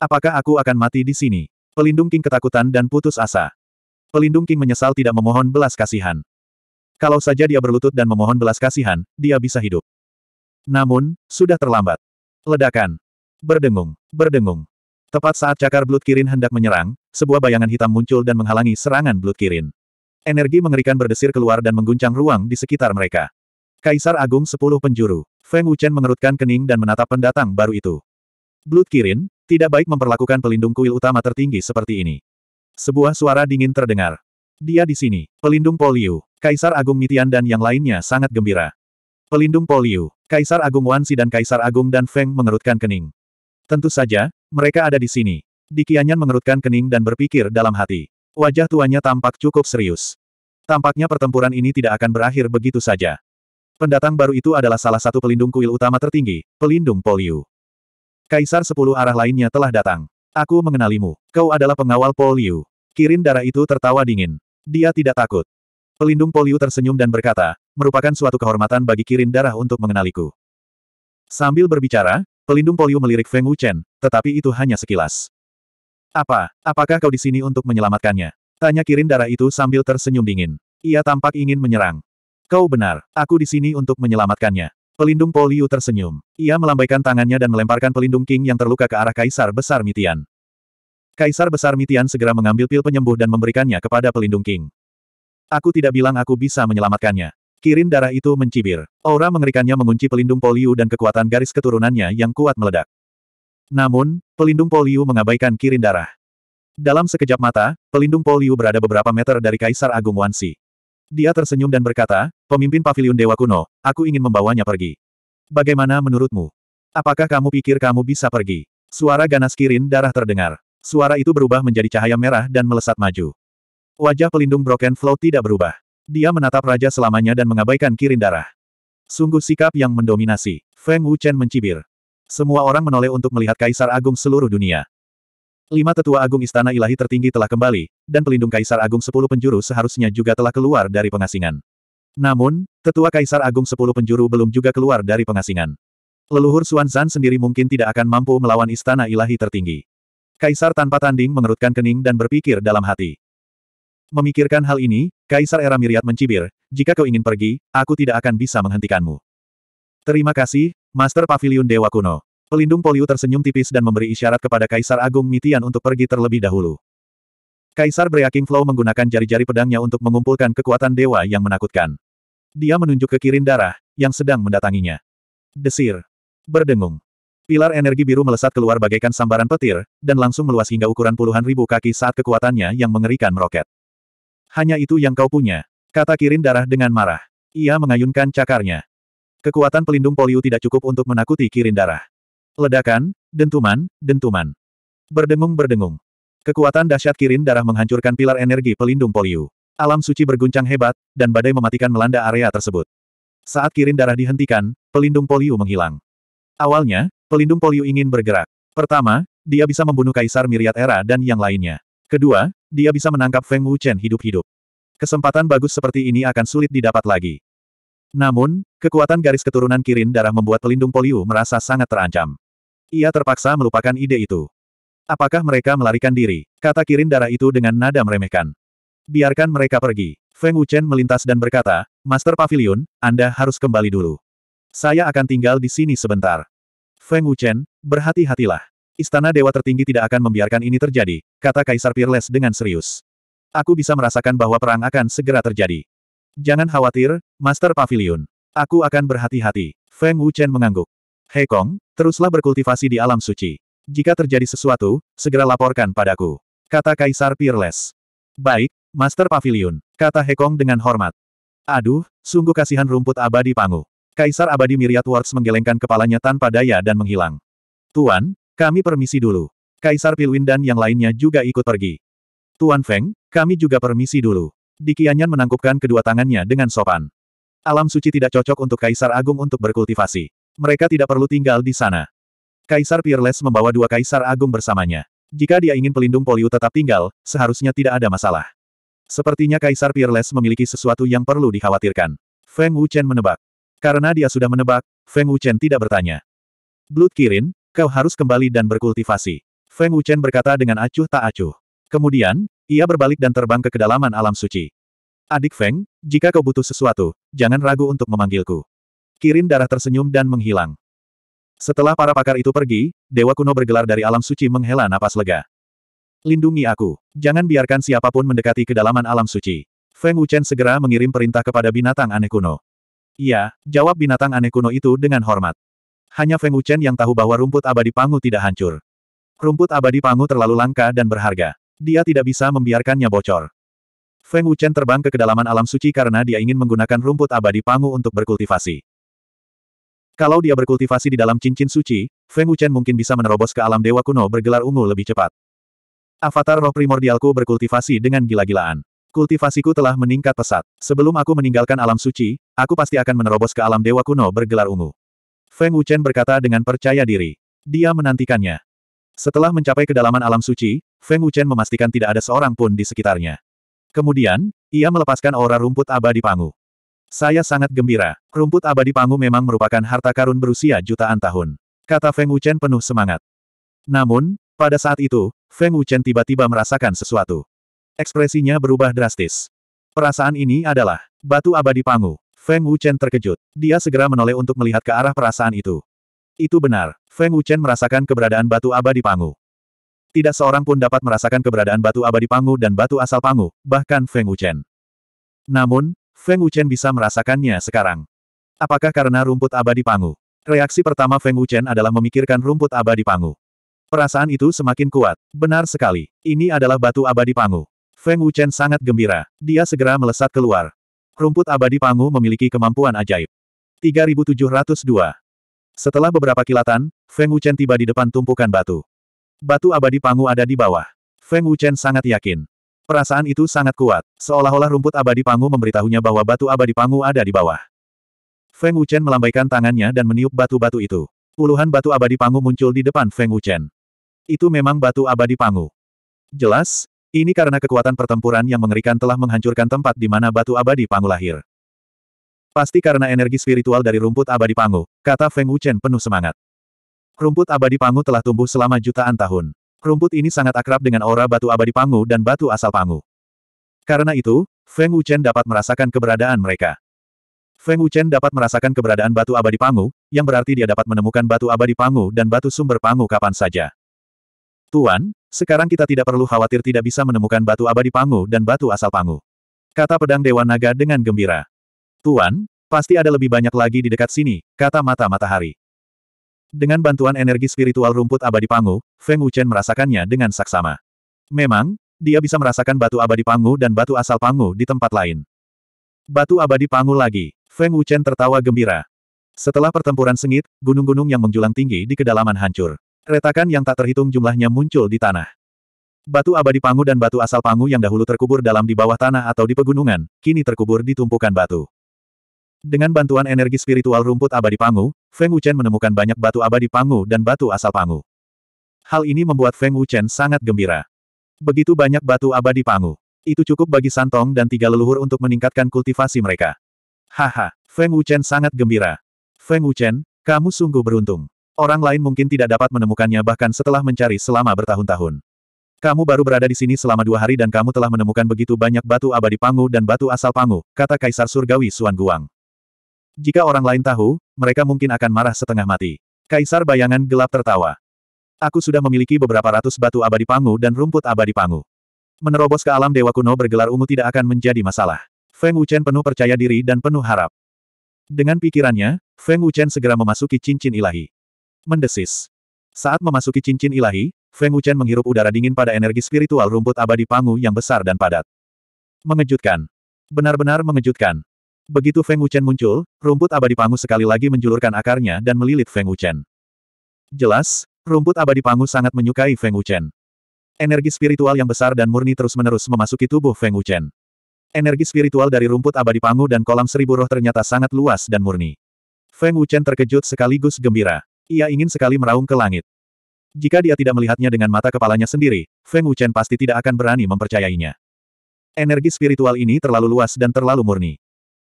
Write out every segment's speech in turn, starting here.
Apakah aku akan mati di sini? Pelindung King ketakutan dan putus asa. Pelindung King menyesal tidak memohon belas kasihan. Kalau saja dia berlutut dan memohon belas kasihan, dia bisa hidup. Namun, sudah terlambat. Ledakan. Berdengung, berdengung. Tepat saat cakar Blood Kirin hendak menyerang, sebuah bayangan hitam muncul dan menghalangi serangan Blood Kirin. Energi mengerikan berdesir keluar dan mengguncang ruang di sekitar mereka. Kaisar Agung Sepuluh Penjuru. Feng Wuchen mengerutkan kening dan menatap pendatang baru itu. Blood Kirin, tidak baik memperlakukan pelindung kuil utama tertinggi seperti ini. Sebuah suara dingin terdengar. Dia di sini, pelindung Poliu, Kaisar Agung Mitian dan yang lainnya sangat gembira. Pelindung Poliu, Kaisar Agung Wansi dan Kaisar Agung dan Feng mengerutkan kening. Tentu saja, mereka ada di sini. Dikianyan mengerutkan kening dan berpikir dalam hati. Wajah tuanya tampak cukup serius. Tampaknya pertempuran ini tidak akan berakhir begitu saja. Pendatang baru itu adalah salah satu pelindung kuil utama tertinggi, pelindung Poliu. Kaisar sepuluh arah lainnya telah datang. Aku mengenalimu. Kau adalah pengawal Poliu. Kirin darah itu tertawa dingin. Dia tidak takut. Pelindung Poliu tersenyum dan berkata, merupakan suatu kehormatan bagi Kirin darah untuk mengenaliku. Sambil berbicara, pelindung Poliu melirik Feng Wuchen, tetapi itu hanya sekilas. Apa? Apakah kau di sini untuk menyelamatkannya? Tanya Kirin darah itu sambil tersenyum dingin. Ia tampak ingin menyerang. Kau benar, aku di sini untuk menyelamatkannya. Pelindung Poliu tersenyum. Ia melambaikan tangannya dan melemparkan pelindung King yang terluka ke arah Kaisar Besar Mitian. Kaisar Besar Mitian segera mengambil pil penyembuh dan memberikannya kepada pelindung King. Aku tidak bilang aku bisa menyelamatkannya. Kirin darah itu mencibir. Aura mengerikannya mengunci pelindung Poliu dan kekuatan garis keturunannya yang kuat meledak. Namun, pelindung Poliu mengabaikan Kirin darah. Dalam sekejap mata, pelindung Poliu berada beberapa meter dari Kaisar Agung Wansi. Dia tersenyum dan berkata, pemimpin pavilion Dewa Kuno, aku ingin membawanya pergi. Bagaimana menurutmu? Apakah kamu pikir kamu bisa pergi? Suara ganas kirin darah terdengar. Suara itu berubah menjadi cahaya merah dan melesat maju. Wajah pelindung Broken Flow tidak berubah. Dia menatap raja selamanya dan mengabaikan kirin darah. Sungguh sikap yang mendominasi. Feng Wuchen mencibir. Semua orang menoleh untuk melihat Kaisar Agung seluruh dunia. Lima tetua agung istana ilahi tertinggi telah kembali, dan pelindung kaisar agung sepuluh penjuru seharusnya juga telah keluar dari pengasingan. Namun, tetua kaisar agung sepuluh penjuru belum juga keluar dari pengasingan. Leluhur Zan sendiri mungkin tidak akan mampu melawan istana ilahi tertinggi. Kaisar tanpa tanding mengerutkan kening dan berpikir dalam hati. Memikirkan hal ini, Kaisar Era Miriat mencibir, jika kau ingin pergi, aku tidak akan bisa menghentikanmu. Terima kasih, Master Pavilion Dewa Kuno. Pelindung Poliu tersenyum tipis dan memberi isyarat kepada Kaisar Agung Mitian untuk pergi terlebih dahulu. Kaisar Breaking Flow menggunakan jari-jari pedangnya untuk mengumpulkan kekuatan dewa yang menakutkan. Dia menunjuk ke Kirin Darah, yang sedang mendatanginya. Desir. Berdengung. Pilar energi biru melesat keluar bagaikan sambaran petir, dan langsung meluas hingga ukuran puluhan ribu kaki saat kekuatannya yang mengerikan meroket. Hanya itu yang kau punya, kata Kirin Darah dengan marah. Ia mengayunkan cakarnya. Kekuatan pelindung polio tidak cukup untuk menakuti Kirin Darah. Ledakan, dentuman, dentuman. Berdengung-berdengung. Kekuatan dahsyat kirin darah menghancurkan pilar energi pelindung Poliu. Alam suci berguncang hebat, dan badai mematikan melanda area tersebut. Saat kirin darah dihentikan, pelindung Poliu menghilang. Awalnya, pelindung Poliu ingin bergerak. Pertama, dia bisa membunuh Kaisar Miriat Era dan yang lainnya. Kedua, dia bisa menangkap Feng Wuchen hidup-hidup. Kesempatan bagus seperti ini akan sulit didapat lagi. Namun, kekuatan garis keturunan Kirin darah membuat pelindung Polio merasa sangat terancam. Ia terpaksa melupakan ide itu. Apakah mereka melarikan diri? Kata Kirin darah itu dengan nada meremehkan. Biarkan mereka pergi. Feng Wuchen melintas dan berkata, Master Pavilion, Anda harus kembali dulu. Saya akan tinggal di sini sebentar. Feng Wuchen, berhati-hatilah. Istana Dewa Tertinggi tidak akan membiarkan ini terjadi, kata Kaisar Pirles dengan serius. Aku bisa merasakan bahwa perang akan segera terjadi. Jangan khawatir, Master Pavilion. Aku akan berhati-hati. Feng Wuchen mengangguk. Hei Kong, teruslah berkultivasi di alam suci. Jika terjadi sesuatu, segera laporkan padaku. Kata Kaisar Peerless. Baik, Master Pavilion. Kata Kong dengan hormat. Aduh, sungguh kasihan rumput abadi Pangu. Kaisar abadi Myriad Wars menggelengkan kepalanya tanpa daya dan menghilang. Tuan, kami permisi dulu. Kaisar Pilwin dan yang lainnya juga ikut pergi. Tuan Feng, kami juga permisi dulu. Dikianyan menangkupkan kedua tangannya dengan sopan. Alam suci tidak cocok untuk Kaisar Agung untuk berkultivasi. Mereka tidak perlu tinggal di sana. Kaisar Peerless membawa dua Kaisar Agung bersamanya. Jika dia ingin pelindung Poliu tetap tinggal, seharusnya tidak ada masalah. Sepertinya Kaisar Peerless memiliki sesuatu yang perlu dikhawatirkan. Feng Wuchen menebak. Karena dia sudah menebak, Feng Wuchen tidak bertanya. Blood Kirin, kau harus kembali dan berkultivasi. Feng Wuchen berkata dengan acuh tak acuh. Kemudian, ia berbalik dan terbang ke kedalaman alam suci. Adik Feng, jika kau butuh sesuatu, jangan ragu untuk memanggilku. Kirin darah tersenyum dan menghilang. Setelah para pakar itu pergi, Dewa kuno bergelar dari alam suci menghela napas lega. Lindungi aku. Jangan biarkan siapapun mendekati kedalaman alam suci. Feng Wuchen segera mengirim perintah kepada binatang aneh kuno. Iya, jawab binatang aneh kuno itu dengan hormat. Hanya Feng Wuchen yang tahu bahwa rumput abadi Pangu tidak hancur. Rumput abadi Pangu terlalu langka dan berharga. Dia tidak bisa membiarkannya bocor. Feng Wuchen terbang ke kedalaman alam suci karena dia ingin menggunakan rumput abadi pangu untuk berkultivasi. Kalau dia berkultivasi di dalam cincin suci, Feng Wuchen mungkin bisa menerobos ke alam dewa kuno bergelar ungu lebih cepat. Avatar roh primordialku berkultivasi dengan gila-gilaan. Kultivasiku telah meningkat pesat. Sebelum aku meninggalkan alam suci, aku pasti akan menerobos ke alam dewa kuno bergelar ungu. Feng Wuchen berkata dengan percaya diri. Dia menantikannya. Setelah mencapai kedalaman alam suci, Feng Wuchen memastikan tidak ada seorang pun di sekitarnya. Kemudian, ia melepaskan aura rumput abadi pangu. Saya sangat gembira. Rumput abadi pangu memang merupakan harta karun berusia jutaan tahun. Kata Feng Wuchen penuh semangat. Namun, pada saat itu, Feng Wuchen tiba-tiba merasakan sesuatu. Ekspresinya berubah drastis. Perasaan ini adalah batu abadi pangu. Feng Wuchen terkejut. Dia segera menoleh untuk melihat ke arah perasaan itu. Itu benar. Feng Wuchen merasakan keberadaan batu abadi Pangu. Tidak seorang pun dapat merasakan keberadaan batu abadi Pangu dan batu asal Pangu, bahkan Feng Wuchen. Namun, Feng Wuchen bisa merasakannya sekarang. Apakah karena rumput abadi Pangu? Reaksi pertama Feng Wuchen adalah memikirkan rumput abadi Pangu. Perasaan itu semakin kuat. Benar sekali. Ini adalah batu abadi Pangu. Feng Wuchen sangat gembira. Dia segera melesat keluar. Rumput abadi Pangu memiliki kemampuan ajaib. 3702. Setelah beberapa kilatan, Feng Wuchen tiba di depan tumpukan batu. Batu abadi Pangu ada di bawah. Feng Wuchen sangat yakin. Perasaan itu sangat kuat, seolah-olah rumput abadi Pangu memberitahunya bahwa batu abadi Pangu ada di bawah. Feng Wuchen melambaikan tangannya dan meniup batu-batu itu. Puluhan batu abadi Pangu muncul di depan Feng Wuchen. Itu memang batu abadi Pangu. Jelas, ini karena kekuatan pertempuran yang mengerikan telah menghancurkan tempat di mana batu abadi Pangu lahir. Pasti karena energi spiritual dari rumput abadi Pangu, kata Feng Wuchen penuh semangat. Rumput abadi Pangu telah tumbuh selama jutaan tahun. Rumput ini sangat akrab dengan aura batu abadi Pangu dan batu asal Pangu. Karena itu, Feng Wuchen dapat merasakan keberadaan mereka. Feng Wuchen dapat merasakan keberadaan batu abadi Pangu, yang berarti dia dapat menemukan batu abadi Pangu dan batu sumber Pangu kapan saja. Tuan, sekarang kita tidak perlu khawatir tidak bisa menemukan batu abadi Pangu dan batu asal Pangu. Kata pedang Dewa Naga dengan gembira. Tuan, pasti ada lebih banyak lagi di dekat sini, kata mata matahari. Dengan bantuan energi spiritual rumput abadi Pangu, Feng Wuchen merasakannya dengan saksama. Memang, dia bisa merasakan batu abadi Pangu dan batu asal Pangu di tempat lain. Batu abadi Pangu lagi, Feng Wuchen tertawa gembira. Setelah pertempuran sengit, gunung-gunung yang menjulang tinggi di kedalaman hancur. Retakan yang tak terhitung jumlahnya muncul di tanah. Batu abadi Pangu dan batu asal Pangu yang dahulu terkubur dalam di bawah tanah atau di pegunungan, kini terkubur di tumpukan batu. Dengan bantuan energi spiritual rumput abadi Pangu, Feng Wuchen menemukan banyak batu abadi Pangu dan batu asal Pangu. Hal ini membuat Feng Wuchen sangat gembira. Begitu banyak batu abadi Pangu. Itu cukup bagi Santong dan tiga leluhur untuk meningkatkan kultivasi mereka. Haha, Feng Wuchen sangat gembira. Feng Wuchen, kamu sungguh beruntung. Orang lain mungkin tidak dapat menemukannya bahkan setelah mencari selama bertahun-tahun. Kamu baru berada di sini selama dua hari dan kamu telah menemukan begitu banyak batu abadi Pangu dan batu asal Pangu, kata Kaisar Surgawi Suan Guang. Jika orang lain tahu, mereka mungkin akan marah setengah mati. Kaisar bayangan gelap tertawa. Aku sudah memiliki beberapa ratus batu abadi pangu dan rumput abadi pangu. Menerobos ke alam dewa kuno bergelar ungu tidak akan menjadi masalah. Feng Wuchen penuh percaya diri dan penuh harap. Dengan pikirannya, Feng Wuchen segera memasuki cincin ilahi. Mendesis. Saat memasuki cincin ilahi, Feng Wuchen menghirup udara dingin pada energi spiritual rumput abadi pangu yang besar dan padat. Mengejutkan. Benar-benar mengejutkan. Begitu Feng Wuchen muncul, rumput abadi pangus sekali lagi menjulurkan akarnya dan melilit Feng Wuchen. Jelas, rumput abadi pangus sangat menyukai Feng Wuchen. Energi spiritual yang besar dan murni terus-menerus memasuki tubuh Feng Wuchen. Energi spiritual dari rumput abadi pangu dan kolam seribu roh ternyata sangat luas dan murni. Feng Wuchen terkejut sekaligus gembira. Ia ingin sekali meraung ke langit. Jika dia tidak melihatnya dengan mata kepalanya sendiri, Feng Wuchen pasti tidak akan berani mempercayainya. Energi spiritual ini terlalu luas dan terlalu murni.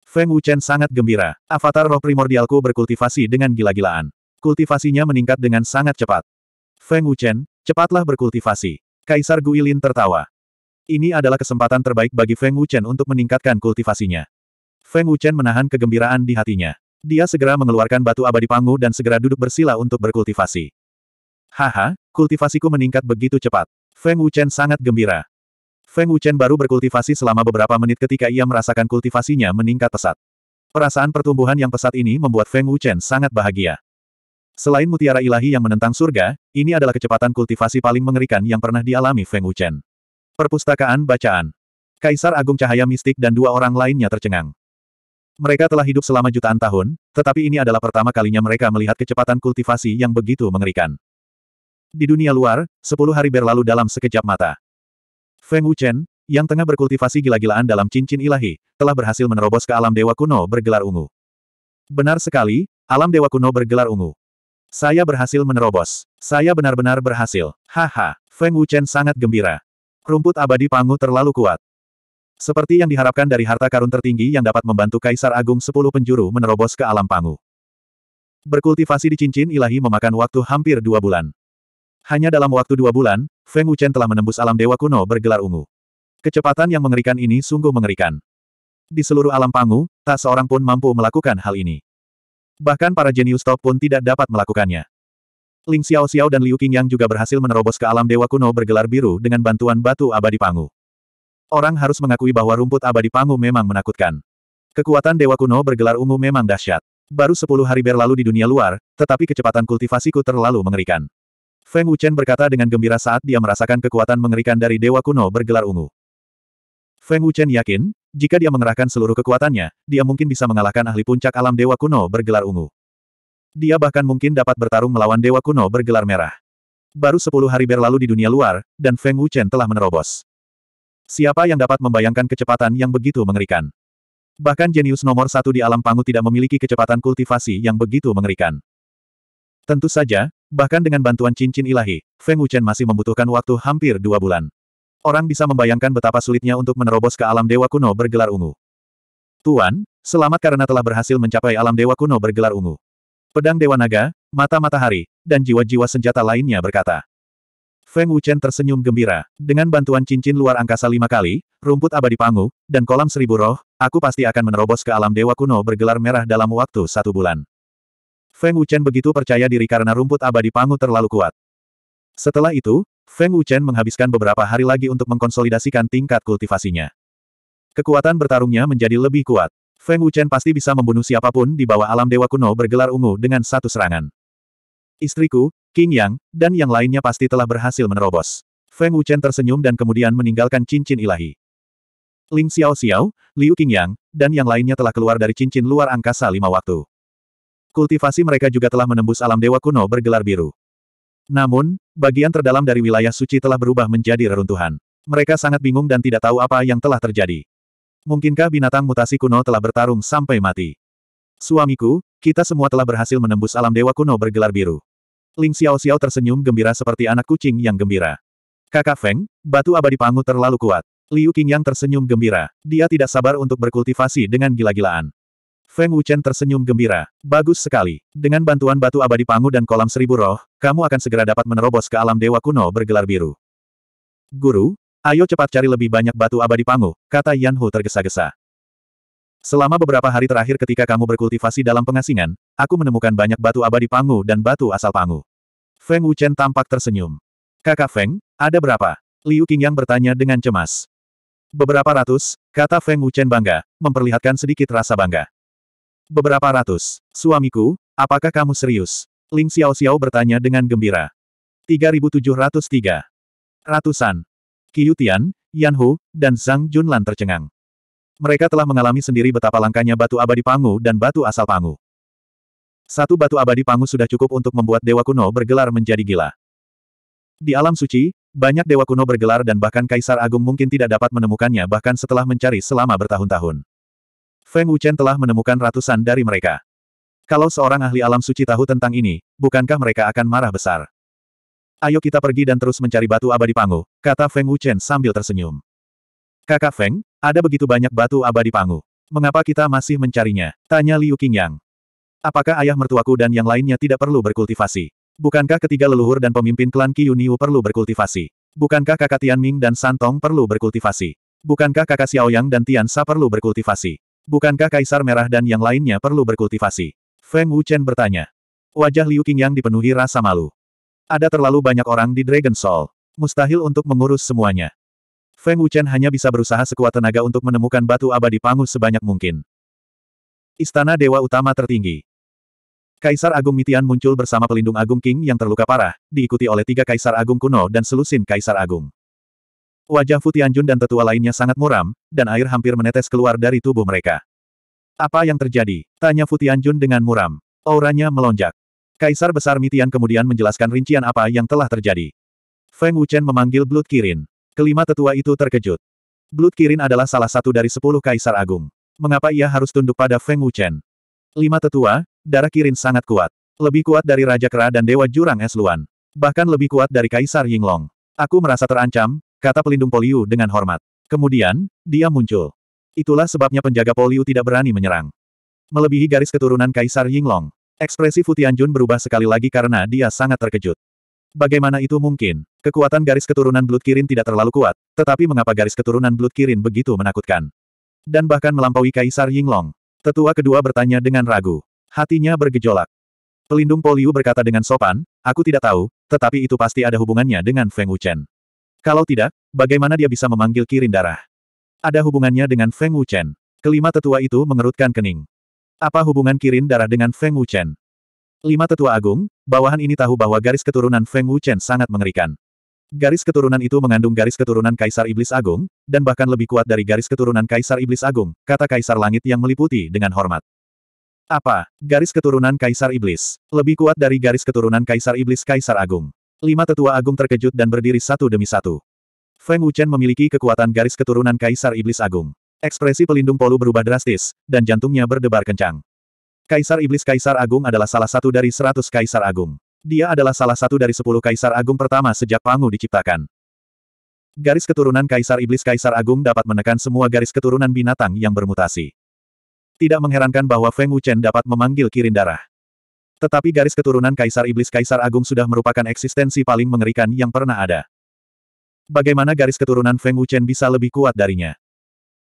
Feng Wuchen sangat gembira. Avatar roh primordialku berkultivasi dengan gila-gilaan. Kultivasinya meningkat dengan sangat cepat. Feng Wuchen, cepatlah berkultivasi. Kaisar Guilin tertawa. Ini adalah kesempatan terbaik bagi Feng Wuchen untuk meningkatkan kultivasinya. Feng Wuchen menahan kegembiraan di hatinya. Dia segera mengeluarkan batu abadi pangu dan segera duduk bersila untuk berkultivasi. Haha, kultivasiku meningkat begitu cepat. Feng Wuchen sangat gembira. Feng Wuchen baru berkultivasi selama beberapa menit ketika ia merasakan kultivasinya meningkat pesat. Perasaan pertumbuhan yang pesat ini membuat Feng Wuchen sangat bahagia. Selain mutiara ilahi yang menentang surga, ini adalah kecepatan kultivasi paling mengerikan yang pernah dialami Feng Wuchen. Perpustakaan Bacaan Kaisar Agung Cahaya Mistik dan dua orang lainnya tercengang. Mereka telah hidup selama jutaan tahun, tetapi ini adalah pertama kalinya mereka melihat kecepatan kultivasi yang begitu mengerikan. Di dunia luar, sepuluh hari berlalu dalam sekejap mata. Feng Wuchen, yang tengah berkultivasi gila-gilaan dalam cincin ilahi, telah berhasil menerobos ke alam dewa kuno bergelar ungu. Benar sekali, alam dewa kuno bergelar ungu. Saya berhasil menerobos. Saya benar-benar berhasil. Haha, Feng Wuchen sangat gembira. Rumput abadi Pangu terlalu kuat. Seperti yang diharapkan dari harta karun tertinggi yang dapat membantu Kaisar Agung Sepuluh Penjuru menerobos ke alam Pangu. Berkultivasi di cincin ilahi memakan waktu hampir dua bulan. Hanya dalam waktu dua bulan, Feng Wuchen telah menembus alam dewa kuno bergelar ungu. Kecepatan yang mengerikan ini sungguh mengerikan. Di seluruh alam pangu, tak seorang pun mampu melakukan hal ini. Bahkan para jenius top pun tidak dapat melakukannya. Ling Xiao Xiao dan Liu Qingyang juga berhasil menerobos ke alam dewa kuno bergelar biru dengan bantuan batu abadi pangu. Orang harus mengakui bahwa rumput abadi pangu memang menakutkan. Kekuatan dewa kuno bergelar ungu memang dahsyat. Baru sepuluh hari berlalu di dunia luar, tetapi kecepatan kultivasiku terlalu mengerikan. Feng Wuchen berkata dengan gembira saat dia merasakan kekuatan mengerikan dari dewa kuno bergelar ungu. Feng Wuchen yakin, jika dia mengerahkan seluruh kekuatannya, dia mungkin bisa mengalahkan ahli puncak alam dewa kuno bergelar ungu. Dia bahkan mungkin dapat bertarung melawan dewa kuno bergelar merah. Baru sepuluh hari berlalu di dunia luar, dan Feng Wuchen telah menerobos. Siapa yang dapat membayangkan kecepatan yang begitu mengerikan? Bahkan jenius nomor satu di alam pangu tidak memiliki kecepatan kultivasi yang begitu mengerikan. Tentu saja, Bahkan dengan bantuan cincin ilahi, Feng Wuchen masih membutuhkan waktu hampir dua bulan. Orang bisa membayangkan betapa sulitnya untuk menerobos ke alam dewa kuno bergelar ungu. Tuan, selamat karena telah berhasil mencapai alam dewa kuno bergelar ungu. Pedang Dewa Naga, Mata Matahari, dan jiwa-jiwa senjata lainnya berkata. Feng Wuchen tersenyum gembira. Dengan bantuan cincin luar angkasa lima kali, rumput abadi pangu, dan kolam seribu roh, aku pasti akan menerobos ke alam dewa kuno bergelar merah dalam waktu satu bulan. Feng Wuchen begitu percaya diri karena rumput abadi Pangu terlalu kuat. Setelah itu, Feng Wuchen menghabiskan beberapa hari lagi untuk mengkonsolidasikan tingkat kultivasinya. Kekuatan bertarungnya menjadi lebih kuat. Feng Wuchen pasti bisa membunuh siapapun di bawah alam dewa kuno bergelar ungu dengan satu serangan. Istriku, King Yang, dan yang lainnya pasti telah berhasil menerobos. Feng Wuchen tersenyum dan kemudian meninggalkan cincin ilahi. Ling Xiao Xiao, Liu King Yang, dan yang lainnya telah keluar dari cincin luar angkasa lima waktu. Kultivasi mereka juga telah menembus alam dewa kuno bergelar biru. Namun, bagian terdalam dari wilayah suci telah berubah menjadi reruntuhan. Mereka sangat bingung dan tidak tahu apa yang telah terjadi. Mungkinkah binatang mutasi kuno telah bertarung sampai mati? Suamiku, kita semua telah berhasil menembus alam dewa kuno bergelar biru. Ling Xiao Xiao tersenyum gembira seperti anak kucing yang gembira. Kakak Feng, batu abadi pangut terlalu kuat. Liu yang tersenyum gembira. Dia tidak sabar untuk berkultivasi dengan gila-gilaan. Feng Wuchen tersenyum gembira. Bagus sekali. Dengan bantuan batu abadi pangu dan kolam seribu roh, kamu akan segera dapat menerobos ke alam dewa kuno bergelar biru. Guru, ayo cepat cari lebih banyak batu abadi pangu, kata Yan Hu tergesa-gesa. Selama beberapa hari terakhir ketika kamu berkultivasi dalam pengasingan, aku menemukan banyak batu abadi pangu dan batu asal pangu. Feng Wuchen tampak tersenyum. Kakak Feng, ada berapa? Liu Qingyang bertanya dengan cemas. Beberapa ratus, kata Feng Wuchen bangga, memperlihatkan sedikit rasa bangga. Beberapa ratus. Suamiku, apakah kamu serius? Ling Xiao Xiao bertanya dengan gembira. 3703. Ratusan. Qiu Tian, Yan Hu, dan Zhang Junlan tercengang. Mereka telah mengalami sendiri betapa langkanya batu abadi Pangu dan batu asal Pangu. Satu batu abadi Pangu sudah cukup untuk membuat dewa kuno bergelar menjadi gila. Di alam suci, banyak dewa kuno bergelar dan bahkan kaisar agung mungkin tidak dapat menemukannya bahkan setelah mencari selama bertahun-tahun. Feng Wuchen telah menemukan ratusan dari mereka. Kalau seorang ahli alam suci tahu tentang ini, bukankah mereka akan marah besar? Ayo kita pergi dan terus mencari batu abadi Pangu, kata Feng Wuchen sambil tersenyum. Kakak Feng, ada begitu banyak batu abadi Pangu. Mengapa kita masih mencarinya? Tanya Liu Qingyang. Apakah ayah mertuaku dan yang lainnya tidak perlu berkultivasi? Bukankah ketiga leluhur dan pemimpin klan Qiyuniu perlu berkultivasi? Bukankah kakak Tianming dan Santong perlu berkultivasi? Bukankah kakak Xiaoyang dan Tian Sa perlu berkultivasi? Bukankah Kaisar Merah dan yang lainnya perlu berkultivasi? Feng Wuchen bertanya. Wajah Liu Qingyang dipenuhi rasa malu. Ada terlalu banyak orang di Dragon Soul. Mustahil untuk mengurus semuanya. Feng Wuchen hanya bisa berusaha sekuat tenaga untuk menemukan batu abadi pangus sebanyak mungkin. Istana Dewa Utama Tertinggi Kaisar Agung Mitian muncul bersama pelindung Agung King yang terluka parah, diikuti oleh tiga Kaisar Agung kuno dan selusin Kaisar Agung. Wajah Futianjun dan tetua lainnya sangat muram, dan air hampir menetes keluar dari tubuh mereka. Apa yang terjadi? Tanya Futianjun dengan muram. Auranya melonjak. Kaisar Besar Mitian kemudian menjelaskan rincian apa yang telah terjadi. Feng Wuchen memanggil Blood Kirin. Kelima tetua itu terkejut. Blood Kirin adalah salah satu dari sepuluh kaisar agung. Mengapa ia harus tunduk pada Feng Wuchen? Lima tetua, darah Kirin sangat kuat. Lebih kuat dari Raja Kera dan Dewa Jurang Es Luan. Bahkan lebih kuat dari Kaisar Yinglong. Aku merasa terancam, kata pelindung Poliu dengan hormat. Kemudian, dia muncul. Itulah sebabnya penjaga Poliu tidak berani menyerang. Melebihi garis keturunan Kaisar Yinglong, ekspresi Futianjun berubah sekali lagi karena dia sangat terkejut. Bagaimana itu mungkin? Kekuatan garis keturunan Blood Kirin tidak terlalu kuat, tetapi mengapa garis keturunan Blood Kirin begitu menakutkan? Dan bahkan melampaui Kaisar Yinglong. Tetua kedua bertanya dengan ragu. Hatinya bergejolak. Pelindung Poliu berkata dengan sopan, aku tidak tahu, tetapi itu pasti ada hubungannya dengan Feng Wuchen. Kalau tidak, bagaimana dia bisa memanggil kirin darah? Ada hubungannya dengan Feng Wuchen. Kelima tetua itu mengerutkan kening. Apa hubungan kirin darah dengan Feng Wuchen? Lima tetua agung, bawahan ini tahu bahwa garis keturunan Feng Wuchen sangat mengerikan. Garis keturunan itu mengandung garis keturunan Kaisar Iblis Agung, dan bahkan lebih kuat dari garis keturunan Kaisar Iblis Agung, kata Kaisar Langit yang meliputi dengan hormat. Apa, garis keturunan Kaisar Iblis, lebih kuat dari garis keturunan Kaisar Iblis Kaisar Agung? Lima tetua agung terkejut dan berdiri satu demi satu. Feng Wuchen memiliki kekuatan garis keturunan Kaisar Iblis Agung. Ekspresi pelindung Polu berubah drastis, dan jantungnya berdebar kencang. Kaisar Iblis Kaisar Agung adalah salah satu dari seratus Kaisar Agung. Dia adalah salah satu dari sepuluh Kaisar Agung pertama sejak Pangu diciptakan. Garis keturunan Kaisar Iblis Kaisar Agung dapat menekan semua garis keturunan binatang yang bermutasi. Tidak mengherankan bahwa Feng Wuchen dapat memanggil kirin darah. Tetapi garis keturunan Kaisar Iblis Kaisar Agung sudah merupakan eksistensi paling mengerikan yang pernah ada. Bagaimana garis keturunan Feng Wuchen bisa lebih kuat darinya?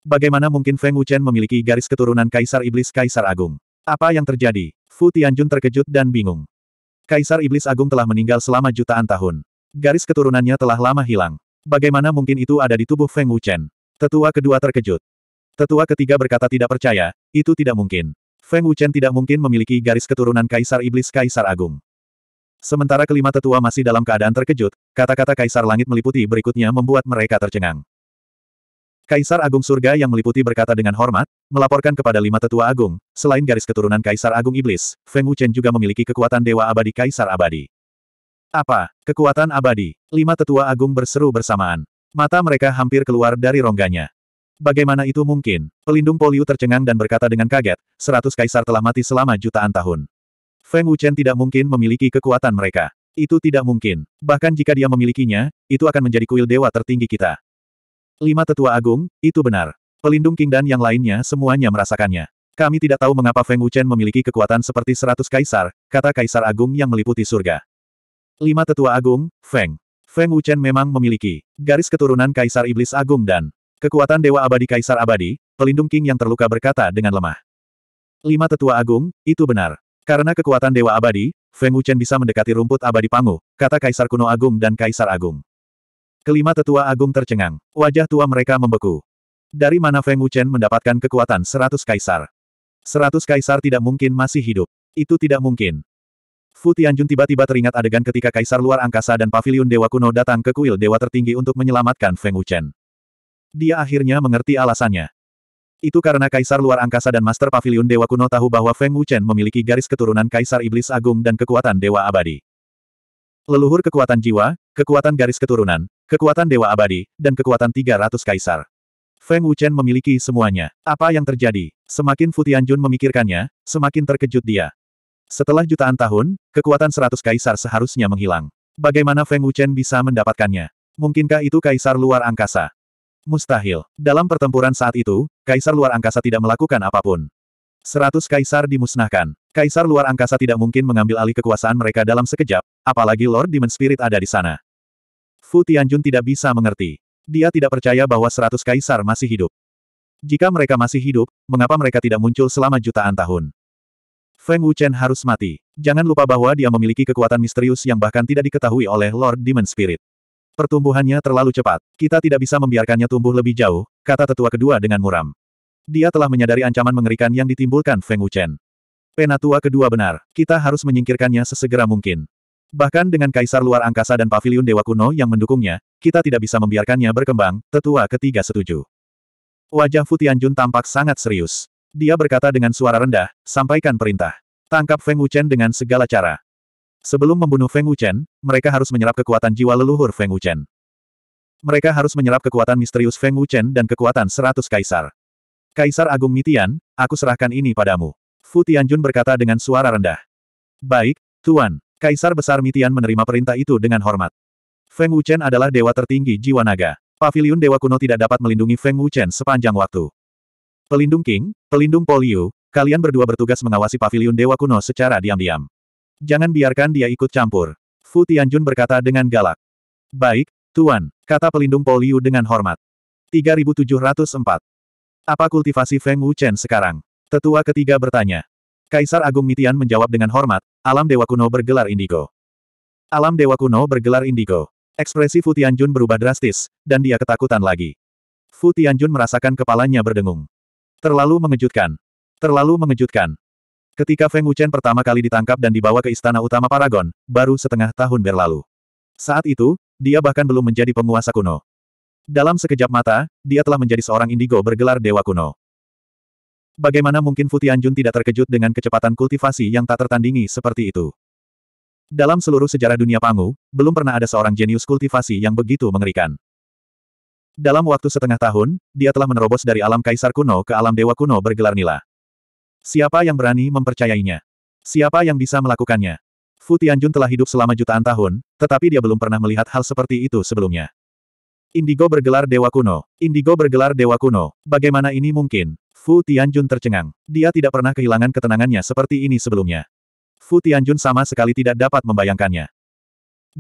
Bagaimana mungkin Feng Wuchen memiliki garis keturunan Kaisar Iblis Kaisar Agung? Apa yang terjadi? Fu Tianjun terkejut dan bingung. Kaisar Iblis Agung telah meninggal selama jutaan tahun. Garis keturunannya telah lama hilang. Bagaimana mungkin itu ada di tubuh Feng Wuchen? Tetua kedua terkejut. Tetua ketiga berkata tidak percaya, itu tidak mungkin. Feng Wuchen tidak mungkin memiliki garis keturunan Kaisar Iblis Kaisar Agung. Sementara kelima tetua masih dalam keadaan terkejut, kata-kata Kaisar Langit meliputi berikutnya membuat mereka tercengang. Kaisar Agung Surga yang meliputi berkata dengan hormat, melaporkan kepada lima tetua agung, selain garis keturunan Kaisar Agung Iblis, Feng Wuchen juga memiliki kekuatan Dewa Abadi Kaisar Abadi. Apa? Kekuatan abadi? Lima tetua agung berseru bersamaan. Mata mereka hampir keluar dari rongganya. Bagaimana itu mungkin? Pelindung Poliu tercengang dan berkata dengan kaget, seratus kaisar telah mati selama jutaan tahun. Feng Wuchen tidak mungkin memiliki kekuatan mereka. Itu tidak mungkin. Bahkan jika dia memilikinya, itu akan menjadi kuil dewa tertinggi kita. Lima tetua agung, itu benar. Pelindung King dan yang lainnya semuanya merasakannya. Kami tidak tahu mengapa Feng Wuchen memiliki kekuatan seperti seratus kaisar, kata kaisar agung yang meliputi surga. Lima tetua agung, Feng. Feng Wuchen memang memiliki garis keturunan kaisar iblis agung dan Kekuatan Dewa Abadi Kaisar Abadi, pelindung King yang terluka berkata dengan lemah. Lima tetua agung, itu benar. Karena kekuatan Dewa Abadi, Feng Wuchen bisa mendekati rumput abadi Pangu, kata Kaisar Kuno Agung dan Kaisar Agung. Kelima tetua agung tercengang. Wajah tua mereka membeku. Dari mana Feng Wuchen mendapatkan kekuatan seratus kaisar? Seratus kaisar tidak mungkin masih hidup. Itu tidak mungkin. Fu Tianjun tiba-tiba teringat adegan ketika kaisar luar angkasa dan pavilion dewa kuno datang ke kuil dewa tertinggi untuk menyelamatkan Feng Wuchen. Dia akhirnya mengerti alasannya. Itu karena Kaisar Luar Angkasa dan Master Pavilion Dewa Kuno tahu bahwa Feng Wuchen memiliki garis keturunan Kaisar Iblis Agung dan kekuatan Dewa Abadi. Leluhur kekuatan jiwa, kekuatan garis keturunan, kekuatan Dewa Abadi, dan kekuatan 300 Kaisar. Feng Wuchen memiliki semuanya. Apa yang terjadi? Semakin Futianjun memikirkannya, semakin terkejut dia. Setelah jutaan tahun, kekuatan 100 Kaisar seharusnya menghilang. Bagaimana Feng Wuchen bisa mendapatkannya? Mungkinkah itu Kaisar luar angkasa? Mustahil. Dalam pertempuran saat itu, Kaisar luar angkasa tidak melakukan apapun. Seratus kaisar dimusnahkan. Kaisar luar angkasa tidak mungkin mengambil alih kekuasaan mereka dalam sekejap, apalagi Lord Demon Spirit ada di sana. Fu Tianjun tidak bisa mengerti. Dia tidak percaya bahwa seratus kaisar masih hidup. Jika mereka masih hidup, mengapa mereka tidak muncul selama jutaan tahun? Feng Wuchen harus mati. Jangan lupa bahwa dia memiliki kekuatan misterius yang bahkan tidak diketahui oleh Lord Demon Spirit. Pertumbuhannya terlalu cepat. Kita tidak bisa membiarkannya tumbuh lebih jauh, kata tetua kedua dengan muram. Dia telah menyadari ancaman mengerikan yang ditimbulkan Feng Wuchen. Penatua kedua benar, kita harus menyingkirkannya sesegera mungkin. Bahkan dengan kaisar luar angkasa dan pavilion dewa kuno yang mendukungnya, kita tidak bisa membiarkannya berkembang, tetua ketiga setuju. Wajah Futianjun tampak sangat serius. Dia berkata dengan suara rendah, sampaikan perintah. Tangkap Feng Wuchen dengan segala cara. Sebelum membunuh Feng Wuchen, mereka harus menyerap kekuatan jiwa leluhur Feng Wuchen. Mereka harus menyerap kekuatan misterius Feng Wuchen dan kekuatan seratus kaisar. Kaisar Agung Mitian, aku serahkan ini padamu. Fu Tianjun berkata dengan suara rendah. Baik, Tuan. Kaisar Besar Mitian menerima perintah itu dengan hormat. Feng Wuchen adalah dewa tertinggi jiwa naga. Pavilion dewa kuno tidak dapat melindungi Feng Wuchen sepanjang waktu. Pelindung King, pelindung Poliu, kalian berdua bertugas mengawasi Pavilion dewa kuno secara diam-diam. Jangan biarkan dia ikut campur. Fu Tianjun berkata dengan galak. Baik, Tuan, kata pelindung Poliu dengan hormat. 3704. Apa kultivasi Feng Wuchen sekarang? Tetua ketiga bertanya. Kaisar Agung Mitian menjawab dengan hormat, alam dewa kuno bergelar indigo. Alam dewa kuno bergelar indigo. Ekspresi Fu Tianjun berubah drastis, dan dia ketakutan lagi. Fu Tianjun merasakan kepalanya berdengung. Terlalu mengejutkan. Terlalu mengejutkan. Ketika Feng Wuchen pertama kali ditangkap dan dibawa ke istana utama Paragon, baru setengah tahun berlalu. Saat itu, dia bahkan belum menjadi penguasa kuno. Dalam sekejap mata, dia telah menjadi seorang indigo bergelar dewa kuno. Bagaimana mungkin Futianjun tidak terkejut dengan kecepatan kultivasi yang tak tertandingi seperti itu? Dalam seluruh sejarah dunia Pangu, belum pernah ada seorang jenius kultivasi yang begitu mengerikan. Dalam waktu setengah tahun, dia telah menerobos dari alam kaisar kuno ke alam dewa kuno bergelar nila. Siapa yang berani mempercayainya? Siapa yang bisa melakukannya? Fu Tianjun telah hidup selama jutaan tahun, tetapi dia belum pernah melihat hal seperti itu sebelumnya. Indigo bergelar Dewa Kuno. Indigo bergelar Dewa Kuno. Bagaimana ini mungkin? Fu Tianjun tercengang. Dia tidak pernah kehilangan ketenangannya seperti ini sebelumnya. Fu Tianjun sama sekali tidak dapat membayangkannya.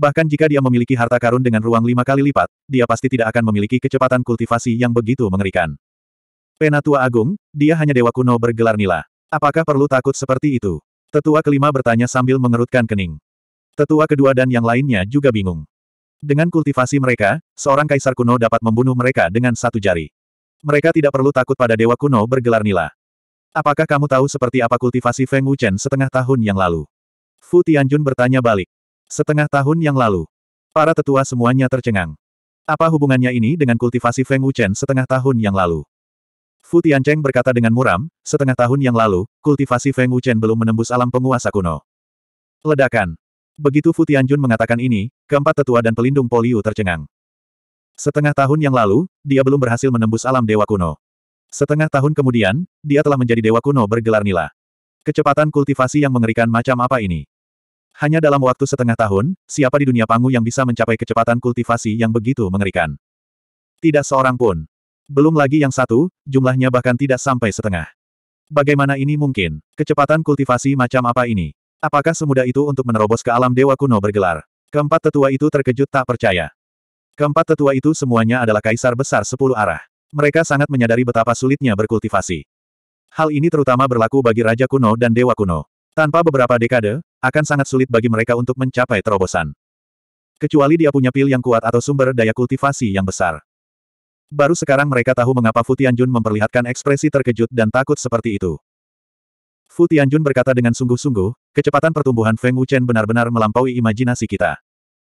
Bahkan jika dia memiliki harta karun dengan ruang lima kali lipat, dia pasti tidak akan memiliki kecepatan kultivasi yang begitu mengerikan. Penatua Agung, dia hanya dewa kuno bergelar nila. Apakah perlu takut seperti itu? Tetua kelima bertanya sambil mengerutkan kening. Tetua kedua dan yang lainnya juga bingung. Dengan kultivasi mereka, seorang kaisar kuno dapat membunuh mereka dengan satu jari. Mereka tidak perlu takut pada dewa kuno bergelar nila. Apakah kamu tahu seperti apa kultivasi Feng Wuchen setengah tahun yang lalu? Fu Tianjun bertanya balik. Setengah tahun yang lalu. Para tetua semuanya tercengang. Apa hubungannya ini dengan kultivasi Feng Wuchen setengah tahun yang lalu? Fu Tiancheng berkata dengan muram, setengah tahun yang lalu, kultivasi Feng Wuchen belum menembus alam penguasa kuno. Ledakan. Begitu Fu Tianjun mengatakan ini, keempat tetua dan pelindung Poliu tercengang. Setengah tahun yang lalu, dia belum berhasil menembus alam dewa kuno. Setengah tahun kemudian, dia telah menjadi dewa kuno bergelar nila. Kecepatan kultivasi yang mengerikan macam apa ini? Hanya dalam waktu setengah tahun, siapa di dunia Pangu yang bisa mencapai kecepatan kultivasi yang begitu mengerikan? Tidak seorang pun. Belum lagi yang satu, jumlahnya bahkan tidak sampai setengah. Bagaimana ini mungkin? Kecepatan kultivasi macam apa ini? Apakah semudah itu untuk menerobos ke alam dewa kuno bergelar? Keempat tetua itu terkejut tak percaya. Keempat tetua itu semuanya adalah kaisar besar sepuluh arah. Mereka sangat menyadari betapa sulitnya berkultivasi. Hal ini terutama berlaku bagi raja kuno dan dewa kuno. Tanpa beberapa dekade, akan sangat sulit bagi mereka untuk mencapai terobosan. Kecuali dia punya pil yang kuat atau sumber daya kultivasi yang besar. Baru sekarang mereka tahu mengapa Fu Tianjun memperlihatkan ekspresi terkejut dan takut seperti itu. Fu Tianjun berkata dengan sungguh-sungguh, kecepatan pertumbuhan Feng Wuchen benar-benar melampaui imajinasi kita.